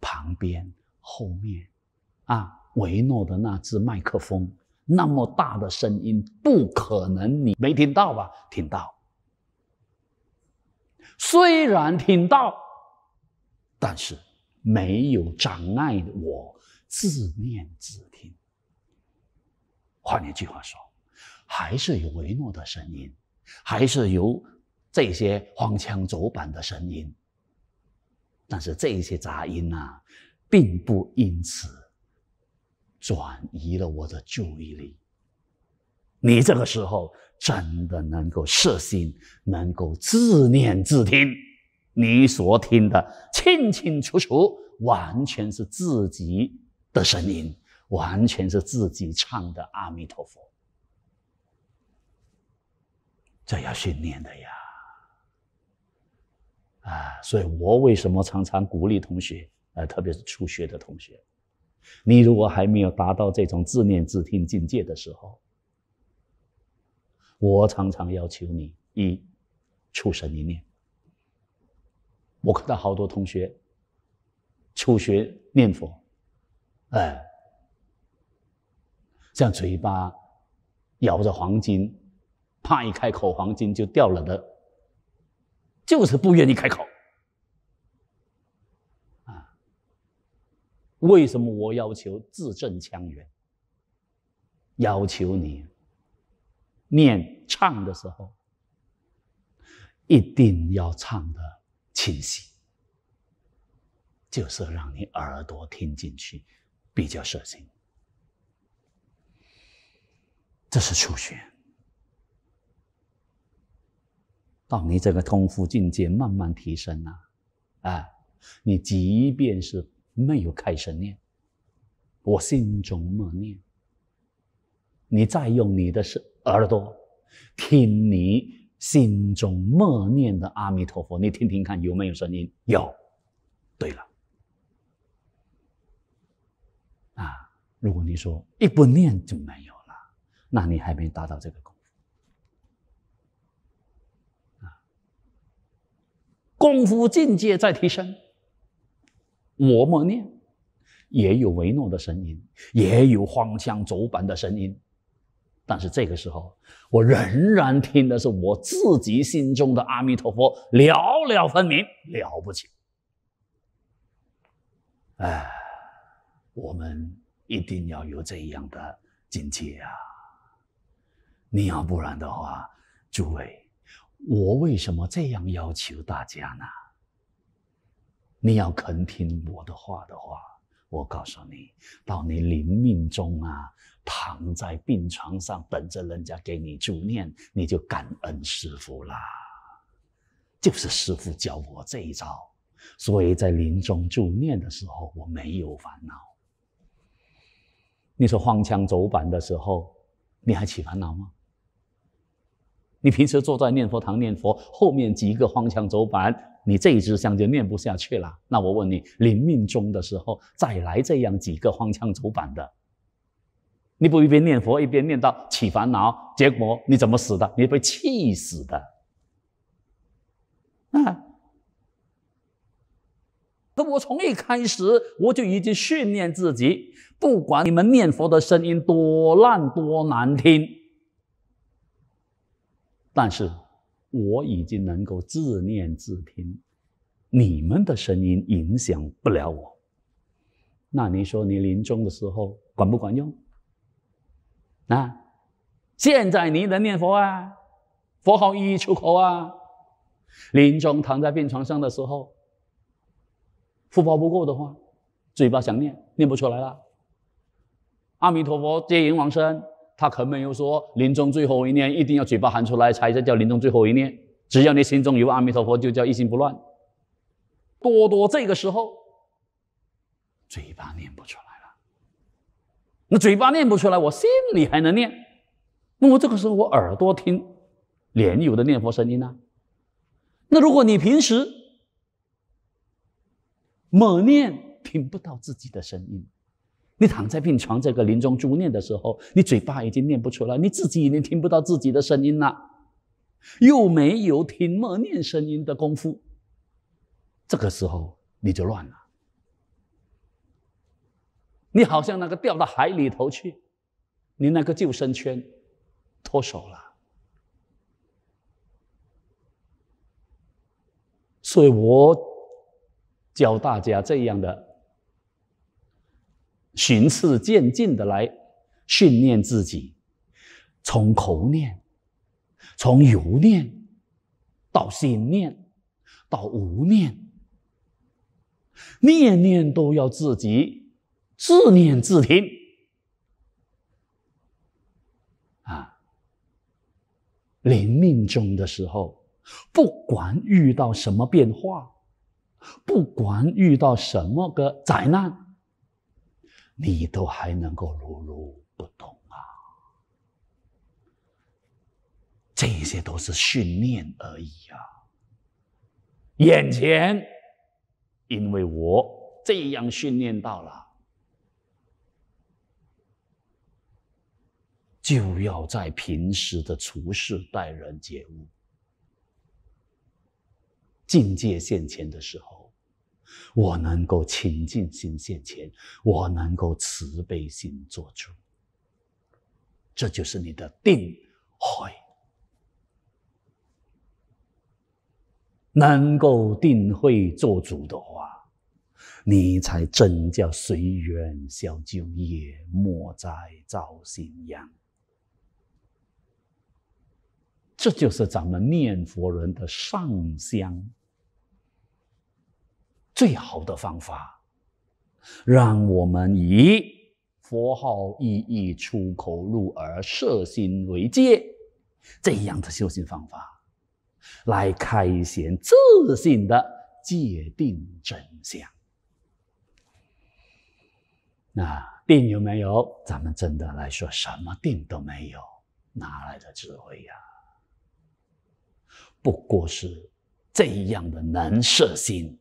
旁边、后面啊，维诺的那只麦克风那么大的声音，不可能你没听到吧？听到，虽然听到，但是没有障碍，我自念自听。换一句话说，还是有维诺的声音，还是有这些荒腔走板的声音。但是这些杂音呢，并不因此转移了我的注意力。你这个时候真的能够摄心，能够自念自听，你所听的清清楚楚，完全是自己的声音。完全是自己唱的阿弥陀佛，这要训练的呀！啊，所以我为什么常常鼓励同学，呃，特别是初学的同学，你如果还没有达到这种自念自听境界的时候，我常常要求你一出神一念。我看到好多同学初学念佛，哎。像嘴巴咬着黄金，怕一开口黄金就掉了的，就是不愿意开口啊。为什么我要求字正腔圆？要求你念唱的时候一定要唱的清晰，就是让你耳朵听进去比较摄心。这是初学，到你这个通乎境界慢慢提升了，啊，你即便是没有开始念，我心中默念，你再用你的耳朵听你心中默念的阿弥陀佛，你听听看有没有声音？有。对了，啊，如果你说一不念就没有。那你还没达到这个功夫啊！功夫境界在提升。我默念，也有维诺的声音，也有荒腔走板的声音，但是这个时候，我仍然听的是我自己心中的阿弥陀佛，了了分明，了不起！哎，我们一定要有这样的境界啊！你要不然的话，诸位，我为什么这样要求大家呢？你要肯听我的话的话，我告诉你，到你临命终啊，躺在病床上等着人家给你助念，你就感恩师傅啦。就是师傅教我这一招，所以在临终助念的时候，我没有烦恼。你说荒枪走板的时候，你还起烦恼吗？你平时坐在念佛堂念佛，后面几个方腔走板，你这一支香就念不下去了。那我问你，临命终的时候再来这样几个方腔走板的，你不一边念佛一边念到起烦恼，结果你怎么死的？你被气死的。啊！可我从一开始我就已经训练自己，不管你们念佛的声音多烂多难听。但是，我已经能够自念自听，你们的声音影响不了我。那你说，你临终的时候管不管用？啊，现在你能念佛啊？佛号一出口啊，临终躺在病床上的时候，腹饱不够的话，嘴巴想念念不出来了。阿弥陀佛，接引往生。他可没有说临终最后一念一定要嘴巴喊出来，才叫叫临终最后一念。只要你心中有阿弥陀佛，就叫一心不乱。多多这个时候，嘴巴念不出来了，那嘴巴念不出来，我心里还能念。那我这个时候，我耳朵听，连有的念佛声音呢？那如果你平时猛念，听不到自己的声音。你躺在病床这个临终祝念的时候，你嘴巴已经念不出来，你自己已经听不到自己的声音了，又没有听默念声音的功夫，这个时候你就乱了，你好像那个掉到海里头去，你那个救生圈脱手了，所以我教大家这样的。循序渐进的来训练自己，从口念，从有念，到心念，到无念，念念都要自己自念自听啊。临命终的时候，不管遇到什么变化，不管遇到什么个灾难。你都还能够如如不动啊？这些都是训练而已啊。眼前，因为我这样训练到了，就要在平时的处事、待人、接物、境界现前的时候。我能够清净心现前，我能够慈悲心做主，这就是你的定慧。能够定慧做主的话，你才真叫随缘消旧业，莫再造新殃。这就是咱们念佛人的上香。最好的方法，让我们以佛号意义出口入耳，摄心为戒，这样的修行方法，来开显自信的界定真相。那定有没有？咱们真的来说，什么定都没有，哪来的智慧呀？不过是这样的能摄心。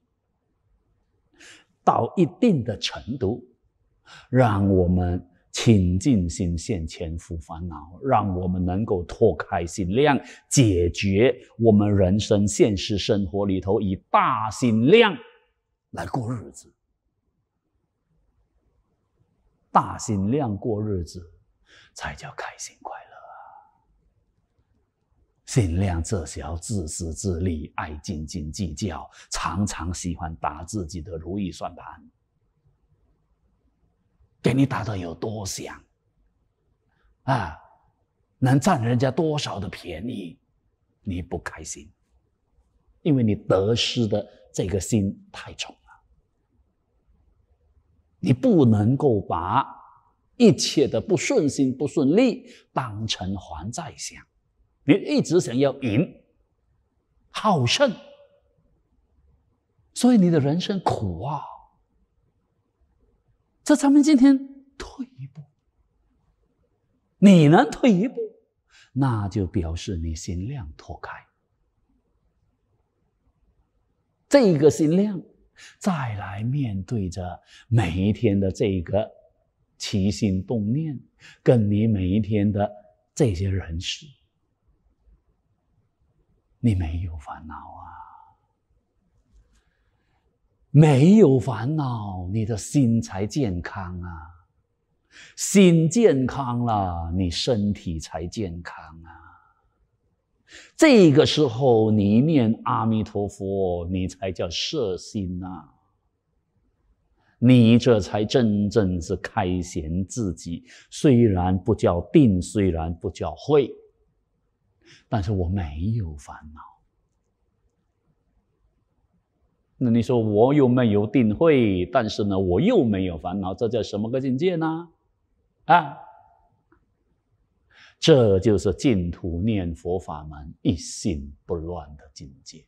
到一定的程度，让我们清净心现前，除烦恼，让我们能够拓开心量，解决我们人生现实生活里头，以大心量来过日子，大心量过日子，才叫开心快乐。尽量自小自私自利、爱斤斤计较，常常喜欢打自己的如意算盘，给你打的有多响，啊，能占人家多少的便宜，你不开心，因为你得失的这个心太重了，你不能够把一切的不顺心、不顺利当成还在想。你一直想要赢，好胜，所以你的人生苦啊！这咱们今天退一步，你能退一步，那就表示你心量拓开。这个心量，再来面对着每一天的这个起心动念，跟你每一天的这些人事。你没有烦恼啊，没有烦恼，你的心才健康啊。心健康了，你身体才健康啊。这个时候，你念阿弥陀佛，你才叫摄心呐。你这才真正是开显自己。虽然不叫定，虽然不叫慧。但是我没有烦恼，那你说我又没有定慧，但是呢，我又没有烦恼，这叫什么个境界呢？啊，这就是净土念佛法门一心不乱的境界，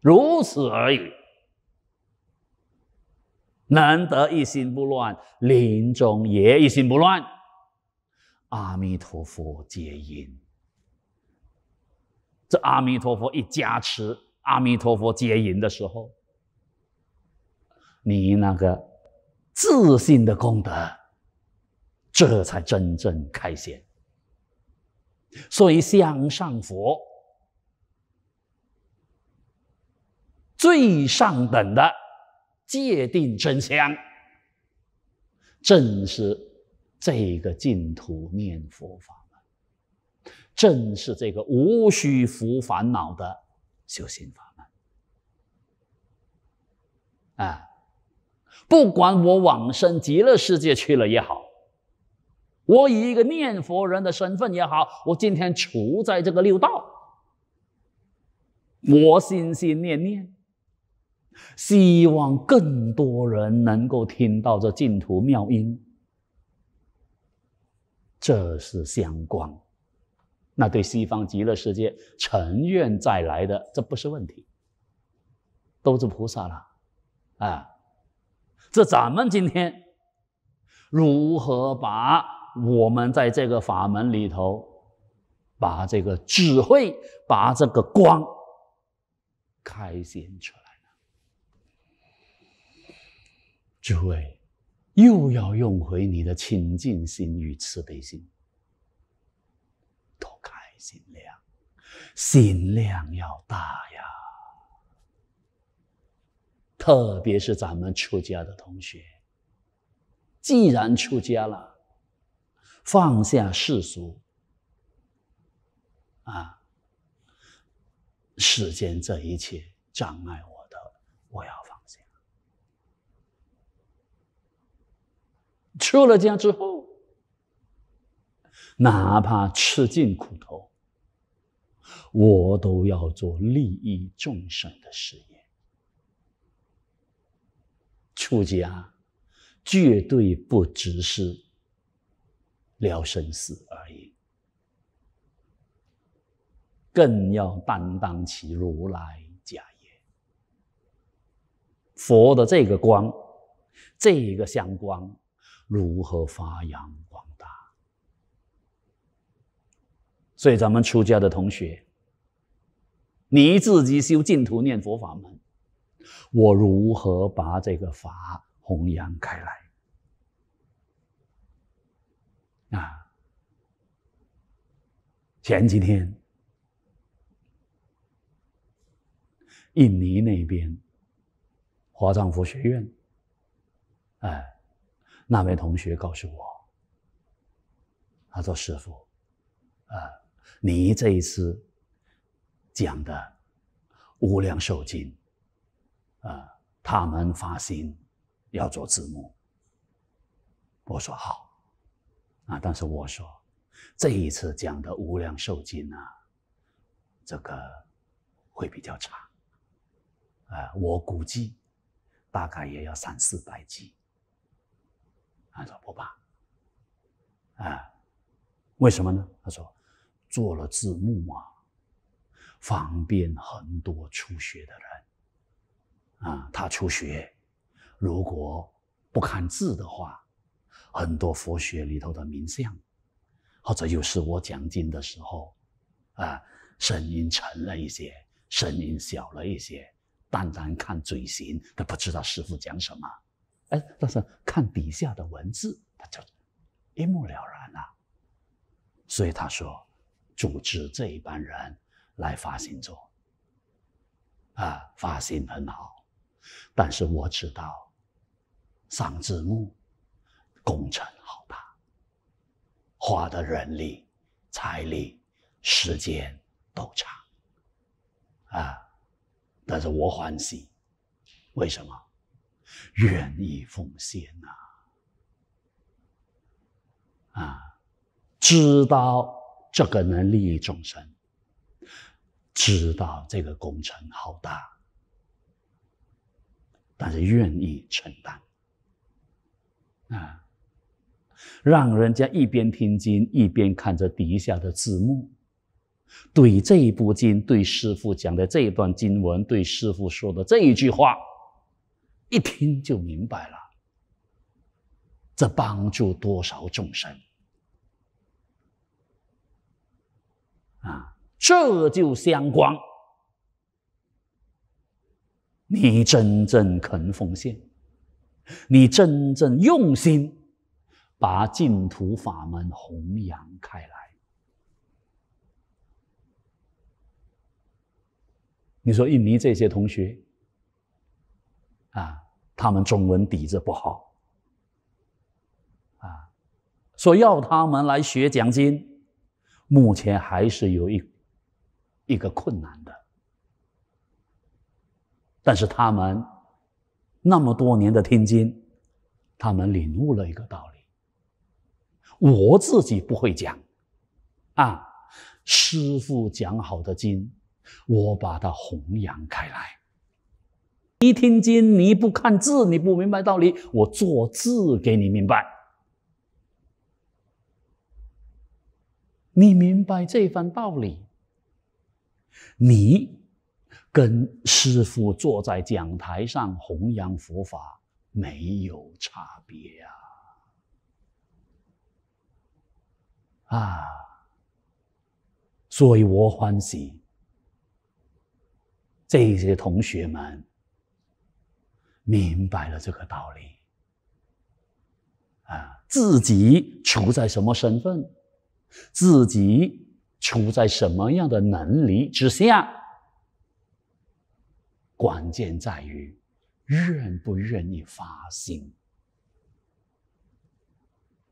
如此而已。难得一心不乱，临终也一心不乱。阿弥陀佛接引，这阿弥陀佛一加持，阿弥陀佛接引的时候，你那个自信的功德，这才真正开显。所以向上佛最上等的界定真相，正是。这个净土念佛法门，正是这个无需服烦恼的修行法门。啊，不管我往生极乐世界去了也好，我以一个念佛人的身份也好，我今天处在这个六道，我心心念念，希望更多人能够听到这净土妙音。这是相关，那对西方极乐世界承愿再来的，这不是问题，都是菩萨了，啊！这咱们今天如何把我们在这个法门里头，把这个智慧、把这个光开显出来呢？诸位。又要用回你的清净心与慈悲心，多开心呀！心量要大呀，特别是咱们出家的同学，既然出家了，放下世俗啊，世间这一切障碍我的，我要。出了家之后，哪怕吃尽苦头，我都要做利益众生的事业。出家绝对不只是了生死而已，更要担当起如来家业。佛的这个光，这一个相光。如何发扬光大？所以，咱们出家的同学，你自己修净土念佛法门，我如何把这个法弘扬开来？啊，前几天，印尼那边华藏佛学院，哎。那位同学告诉我，他说：“师傅，啊，你这一次讲的《无量寿经》，啊，他们发心要做字幕。”我说：“好。”啊，但是我说，这一次讲的《无量寿经》呢，这个会比较长，啊，我估计大概也要三四百集。他说不怕，啊，为什么呢？他说，做了字幕啊，方便很多初学的人。啊，他初学，如果不看字的话，很多佛学里头的名相，或者有时我讲经的时候，啊，声音沉了一些，声音小了一些，单单看嘴型都不知道师傅讲什么。哎，但是看底下的文字，他就一目了然了。所以他说，组织这一帮人来发心做，啊，发心很好，但是我知道，上字幕工程好大，花的人力、财力、时间都长，啊，但是我欢喜，为什么？愿意奉献呐，啊，知道这个能利益众生，知道这个工程好大，但是愿意承担，啊，让人家一边听经一边看着底下的字幕，对这一部经，对师父讲的这一段经文，对师父说的这一句话。一听就明白了，这帮助多少众生啊！这就相关。你真正肯奉献，你真正用心把净土法门弘扬开来。你说印尼这些同学。啊，他们中文底子不好，啊，说要他们来学讲经，目前还是有一一个困难的。但是他们那么多年的听经，他们领悟了一个道理：我自己不会讲，啊，师傅讲好的经，我把它弘扬开来。一听经，你不看字，你不明白道理。我做字给你明白，你明白这番道理，你跟师傅坐在讲台上弘扬佛法没有差别啊！啊，所以我欢喜这些同学们。明白了这个道理，啊，自己处在什么身份，自己处在什么样的能力之下，关键在于愿不愿意发心。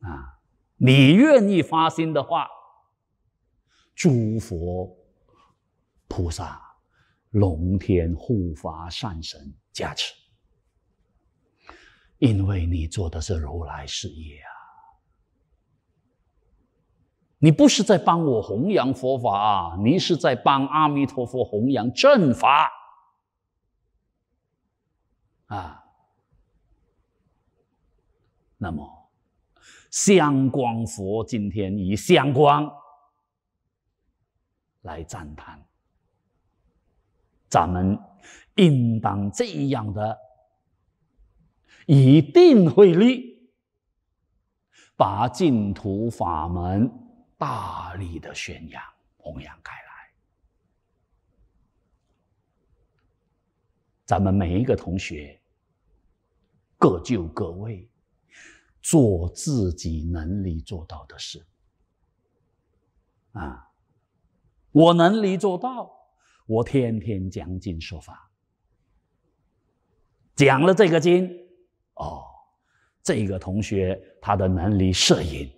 啊，你愿意发心的话，诸佛、菩萨、龙天护法善神加持。因为你做的是如来事业啊，你不是在帮我弘扬佛法，你是在帮阿弥陀佛弘扬正法，啊。那么，相光佛今天以相光来赞叹，咱们应当这样的。一定会立，把净土法门大力的宣扬、弘扬开来。咱们每一个同学，各就各位，做自己能力做到的事。啊，我能力做到，我天天讲经说法，讲了这个经。哦，这个同学他的能力摄影，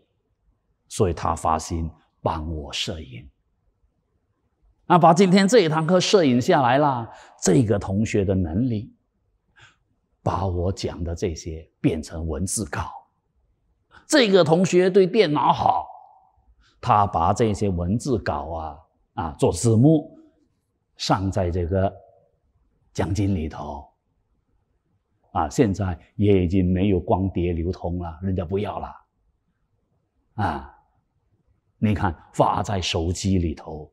所以他发心帮我摄影。那把今天这一堂课摄影下来了，这个同学的能力，把我讲的这些变成文字稿。这个同学对电脑好，他把这些文字稿啊啊做字幕，上在这个奖金里头。啊，现在也已经没有光碟流通了，人家不要了。啊，你看发在手机里头，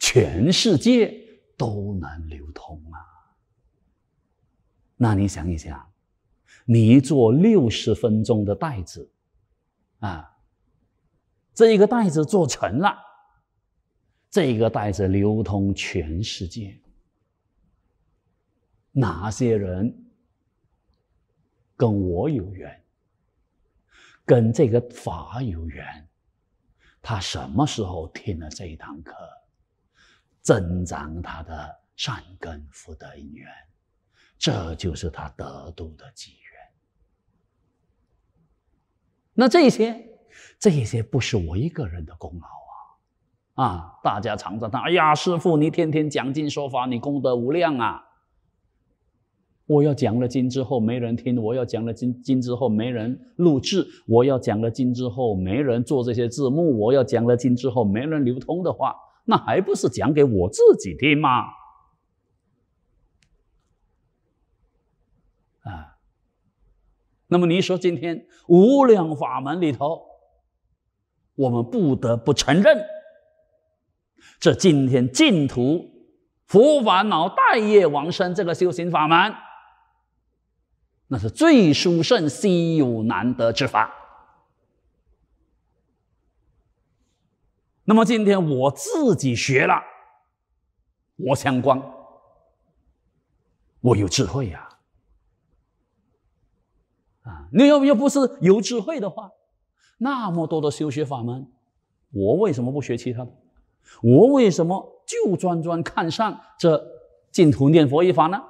全世界都能流通啊。那你想一想，你做六十分钟的袋子，啊，这一个袋子做成了，这一个袋子流通全世界。哪些人跟我有缘，跟这个法有缘，他什么时候听了这一堂课，增长他的善根福德因缘，这就是他得度的机缘。那这些，这些不是我一个人的功劳啊！啊，大家常常他，哎呀，师傅，你天天讲经说法，你功德无量啊！”我要讲了经之后没人听，我要讲了经经之后没人录制，我要讲了经之后没人做这些字幕，我要讲了经之后没人流通的话，那还不是讲给我自己听吗？啊，那么你说今天无量法门里头，我们不得不承认，这今天净土、除烦恼、待业往生这个修行法门。那是最殊胜、稀有难得之法。那么今天我自己学了，我相关，我有智慧呀！啊，你要要不是有智慧的话，那么多的修学法门，我为什么不学其他的？我为什么就专专看上这净土念佛一法呢？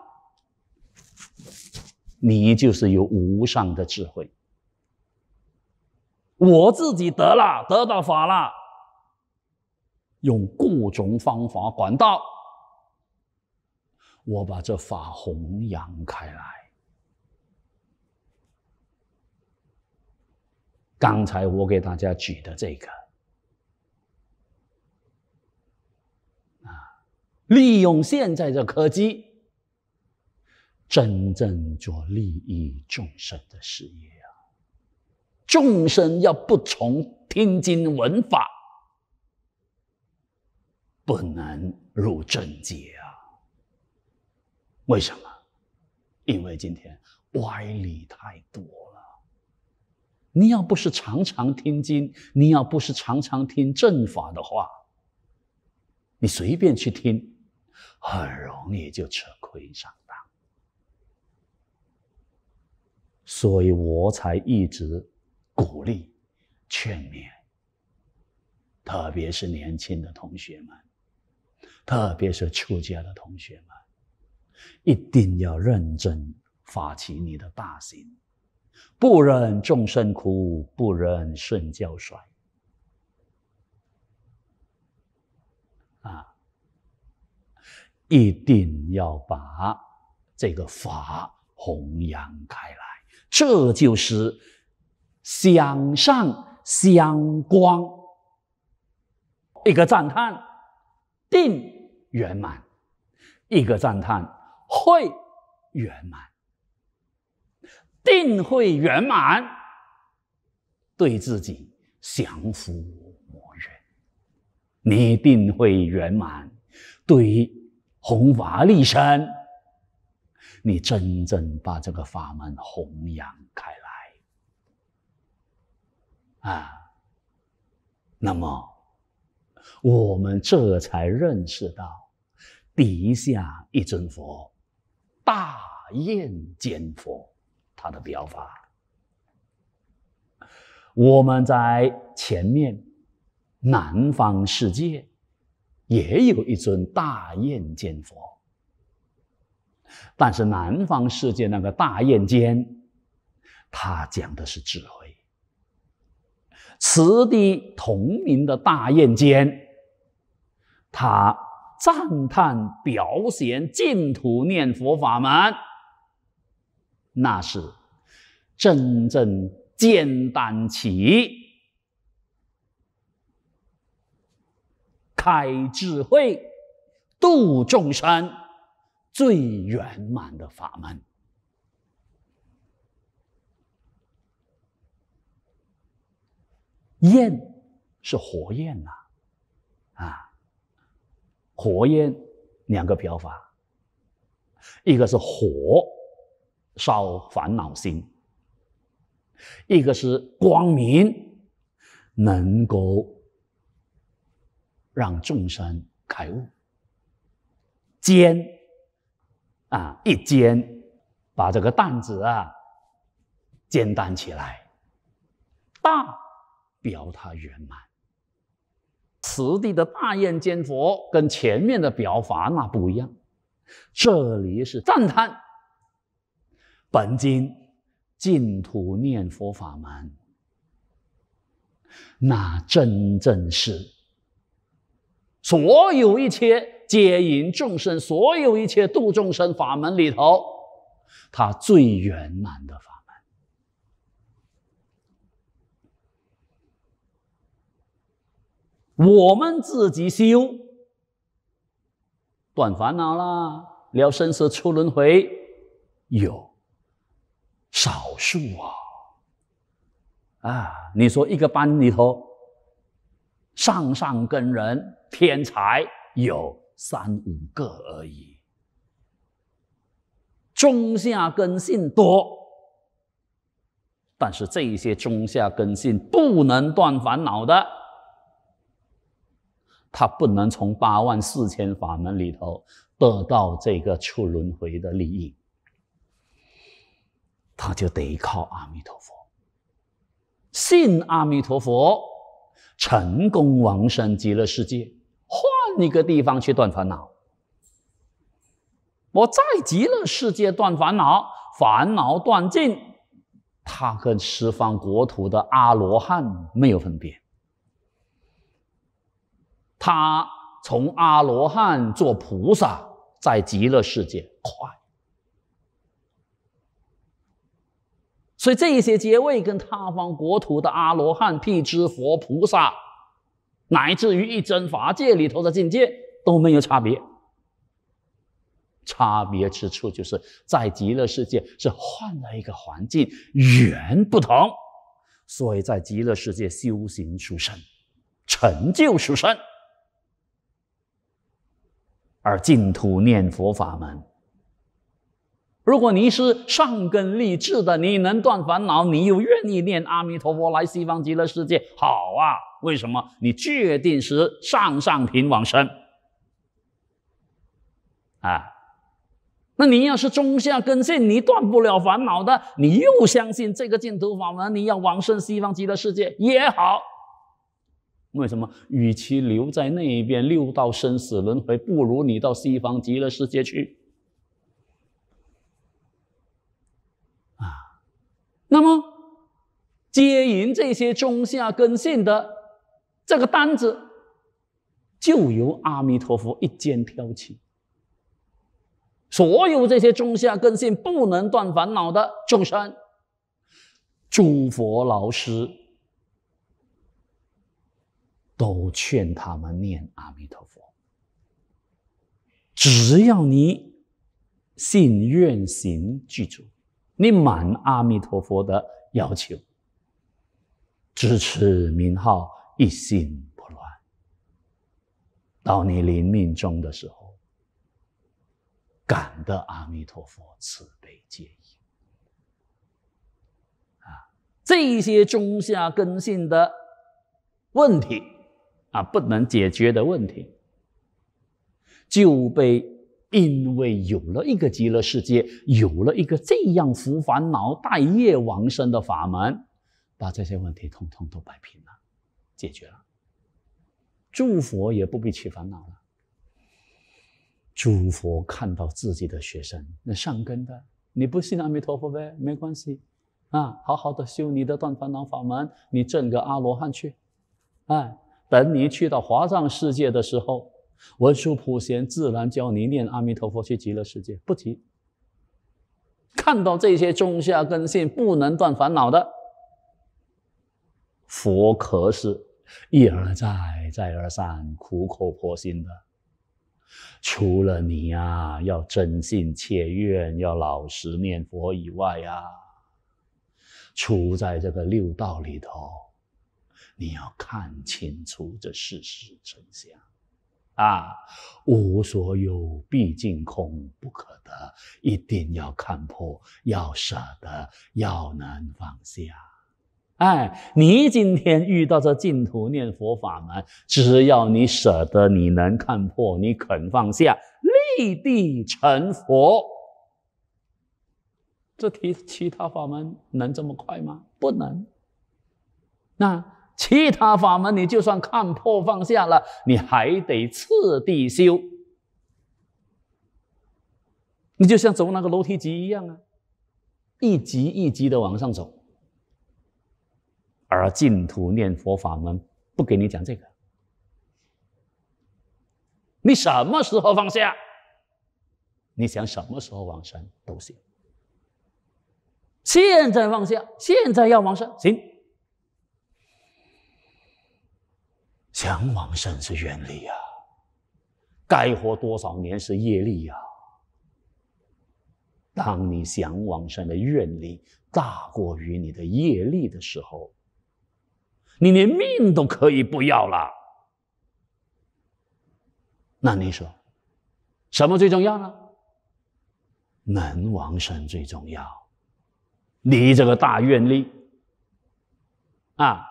你就是有无上的智慧。我自己得了，得到法了，用各种方法管道，我把这法弘扬开来。刚才我给大家举的这个，啊，利用现在的科技。真正做利益众生的事业啊，众生要不从听经闻法，不能入正界啊。为什么？因为今天歪理太多了。你要不是常常听经，你要不是常常听正法的话，你随便去听，很容易就吃亏上。所以我才一直鼓励、劝勉，特别是年轻的同学们，特别是出家的同学们，一定要认真发起你的大心，不忍众生苦，不忍顺教衰，啊，一定要把这个法弘扬开来。这就是相上相光，一个赞叹定圆满，一个赞叹会圆满，定会圆满。对自己降伏魔人，你定会圆满；对弘法立身。你真正把这个法门弘扬开来，啊，那么我们这才认识到，底下一尊佛，大燕见佛，他的表法。我们在前面南方世界也有一尊大燕见佛。但是南方世界那个大雁尖，他讲的是智慧。此地同名的大雁尖，他赞叹表显净土念佛法门，那是真正见担起开智慧度众生。最圆满的法门，焰是火焰呐，啊，火焰两个表法，一个是火烧烦恼心，一个是光明，能够让众生开悟，坚。啊，一尖，把这个担子啊，肩担起来，大表它圆满。此地的大宴尖佛跟前面的表法那不一样，这里是赞叹本经净土念佛法门，那真正是所有一切。接引众生，所有一切度众生法门里头，它最圆满的法门。我们自己修断烦恼啦，了生死出轮回，有少数啊，啊，你说一个班里头上上根人天才有。三五个而已，中下根性多，但是这一些中下根性不能断烦恼的，他不能从八万四千法门里头得到这个出轮回的利益，他就得靠阿弥陀佛，信阿弥陀佛，成功往生极乐世界。一个地方去断烦恼，我在极乐世界断烦恼，烦恼断尽，他跟十方国土的阿罗汉没有分别，他从阿罗汉做菩萨，在极乐世界快，所以这一些阶位跟他方国土的阿罗汉、辟支佛、菩萨。乃至于一真法界里头的境界都没有差别，差别之处就是在极乐世界是换了一个环境，缘不同，所以在极乐世界修行出圣，成就出圣。而净土念佛法门，如果你是上根立志的，你能断烦恼，你又愿意念阿弥陀佛来西方极乐世界，好啊。为什么？你确定是上上品往生？啊，那你要是中下根性，你断不了烦恼的，你又相信这个净土法门，你要往生西方极乐世界也好。为什么？与其留在那边六道生死轮回，不如你到西方极乐世界去。啊，那么接引这些中下根性的。这个单子就由阿弥陀佛一肩挑起。所有这些中下根性不能断烦恼的众生，诸佛老师都劝他们念阿弥陀佛。只要你信愿行具足，你满阿弥陀佛的要求，支持名号。一心不乱，到你临命终的时候，感得阿弥陀佛慈悲接引。啊，这些中下根性的问题啊，不能解决的问题，就被因为有了一个极乐世界，有了一个这样福烦恼、带业往生的法门，把这些问题统统都摆平了。解决了，诸佛也不必起烦恼了。诸佛看到自己的学生，那上根的你不信阿弥陀佛呗，没关系，啊，好好的修你的断烦恼法门，你证个阿罗汉去，哎，等你去到华藏世界的时候，文殊普贤自然教你念阿弥陀佛去极乐世界，不急。看到这些中下根性不能断烦恼的，佛可是。一而再，再而三，苦口婆心的，除了你呀，要真心切愿，要老实念佛以外呀，处在这个六道里头，你要看清楚这事实真相，啊，无所有，毕竟空，不可得，一定要看破，要舍得，要能放下。哎，你今天遇到这净土念佛法门，只要你舍得，你能看破，你肯放下，立地成佛。这其其他法门能这么快吗？不能。那其他法门，你就算看破放下了，你还得次第修。你就像走那个楼梯级一样啊，一级一级的往上走。而净土念佛法门不给你讲这个，你什么时候放下？你想什么时候往生都行。现在放下，现在要往生行。想往生是愿力呀，该活多少年是业力呀。当你想往生的愿力大过于你的业力的时候，你连命都可以不要了，那你说什么最重要呢？能往生最重要，离这个大愿力啊，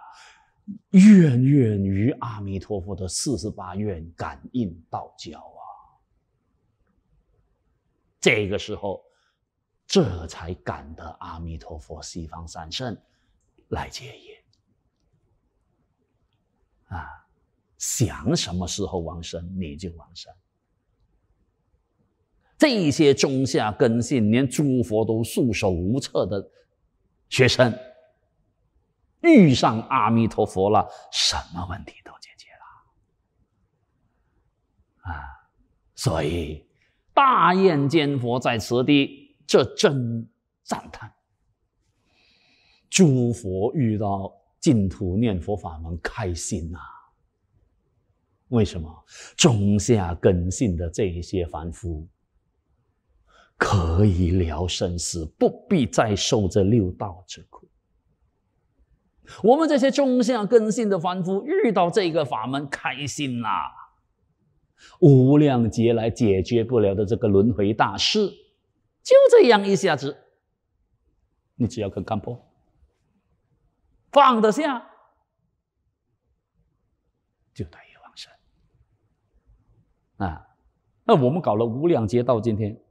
远远于阿弥陀佛的四十八愿感应道交啊。这个时候，这才感得阿弥陀佛西方三圣来接引。啊，想什么时候往生你就往生。这些中下根性，连诸佛都束手无策的学生，遇上阿弥陀佛了，什么问题都解决了。啊，所以大愿坚佛在此地，这真赞叹，诸佛遇到。净土念佛法门开心呐！为什么中下根性的这一些凡夫可以了生死，不必再受这六道之苦？我们这些中下根性的凡夫遇到这个法门开心呐！无量劫来解决不了的这个轮回大事，就这样一下子，你只要肯看破。放得下，就等于往生。啊，那我们搞了无量劫到今天，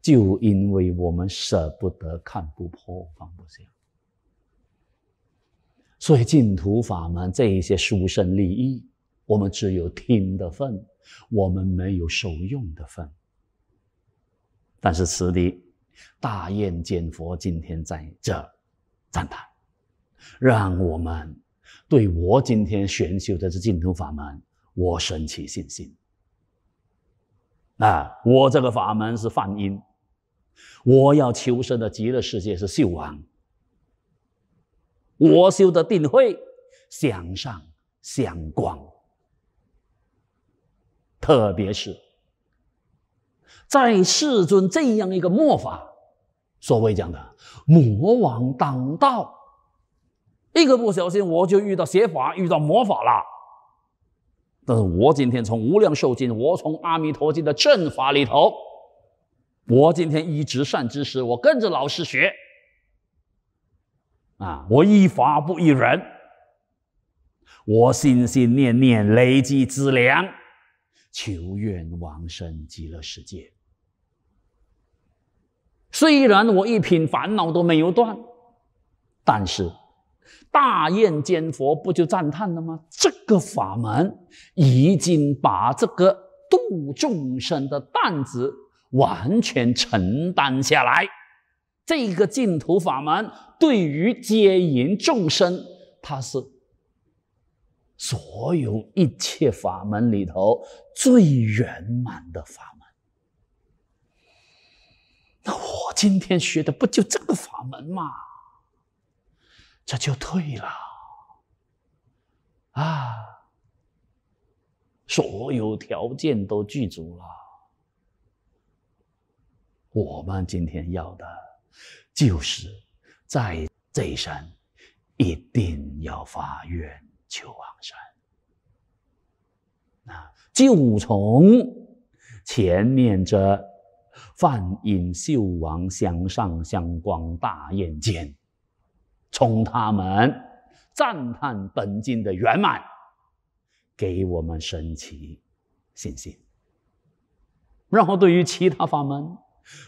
就因为我们舍不得、看不破、放不下，所以净土法门这一些殊胜利益，我们只有听的份，我们没有受用的份。但是此地大愿见佛，今天在这赞叹。让我们对我今天修的这净土法门，我升起信心。那我这个法门是梵音，我要求生的极乐世界是秀王，我修的定慧向上向光，特别是在世尊这样一个末法，所谓讲的魔王当道。一个不小心，我就遇到邪法，遇到魔法了。但是我今天从无量寿经，我从阿弥陀经的正法里头，我今天依直善知识，我跟着老师学。啊，我依法不依人，我心心念念累积资粮，求愿往生极乐世界。虽然我一品烦恼都没有断，但是。大愿间佛不就赞叹了吗？这个法门已经把这个度众生的担子完全承担下来。这个净土法门对于接引众生，它是所有一切法门里头最圆满的法门。那我今天学的不就这个法门吗？这就对了，啊，所有条件都具足了。我们今天要的就是，在这一山，一定要发愿求往生。啊，就从前面这梵音秀王向上相光大眼间。从他们赞叹本经的圆满，给我们升起信心。然后对于其他法门，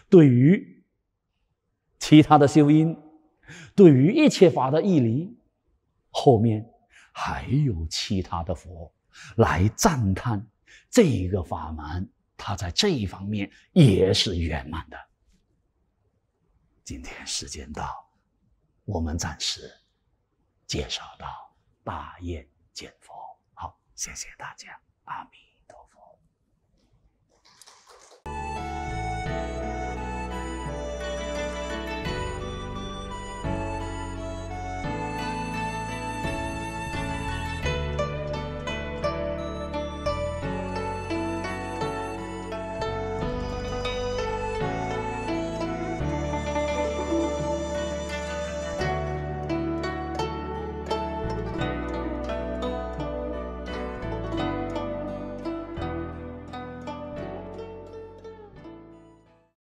对于其他的修因，对于一切法的义理，后面还有其他的佛来赞叹这一个法门，它在这一方面也是圆满的。今天时间到。我们暂时介绍到大雁见佛，好，谢谢大家，阿弥。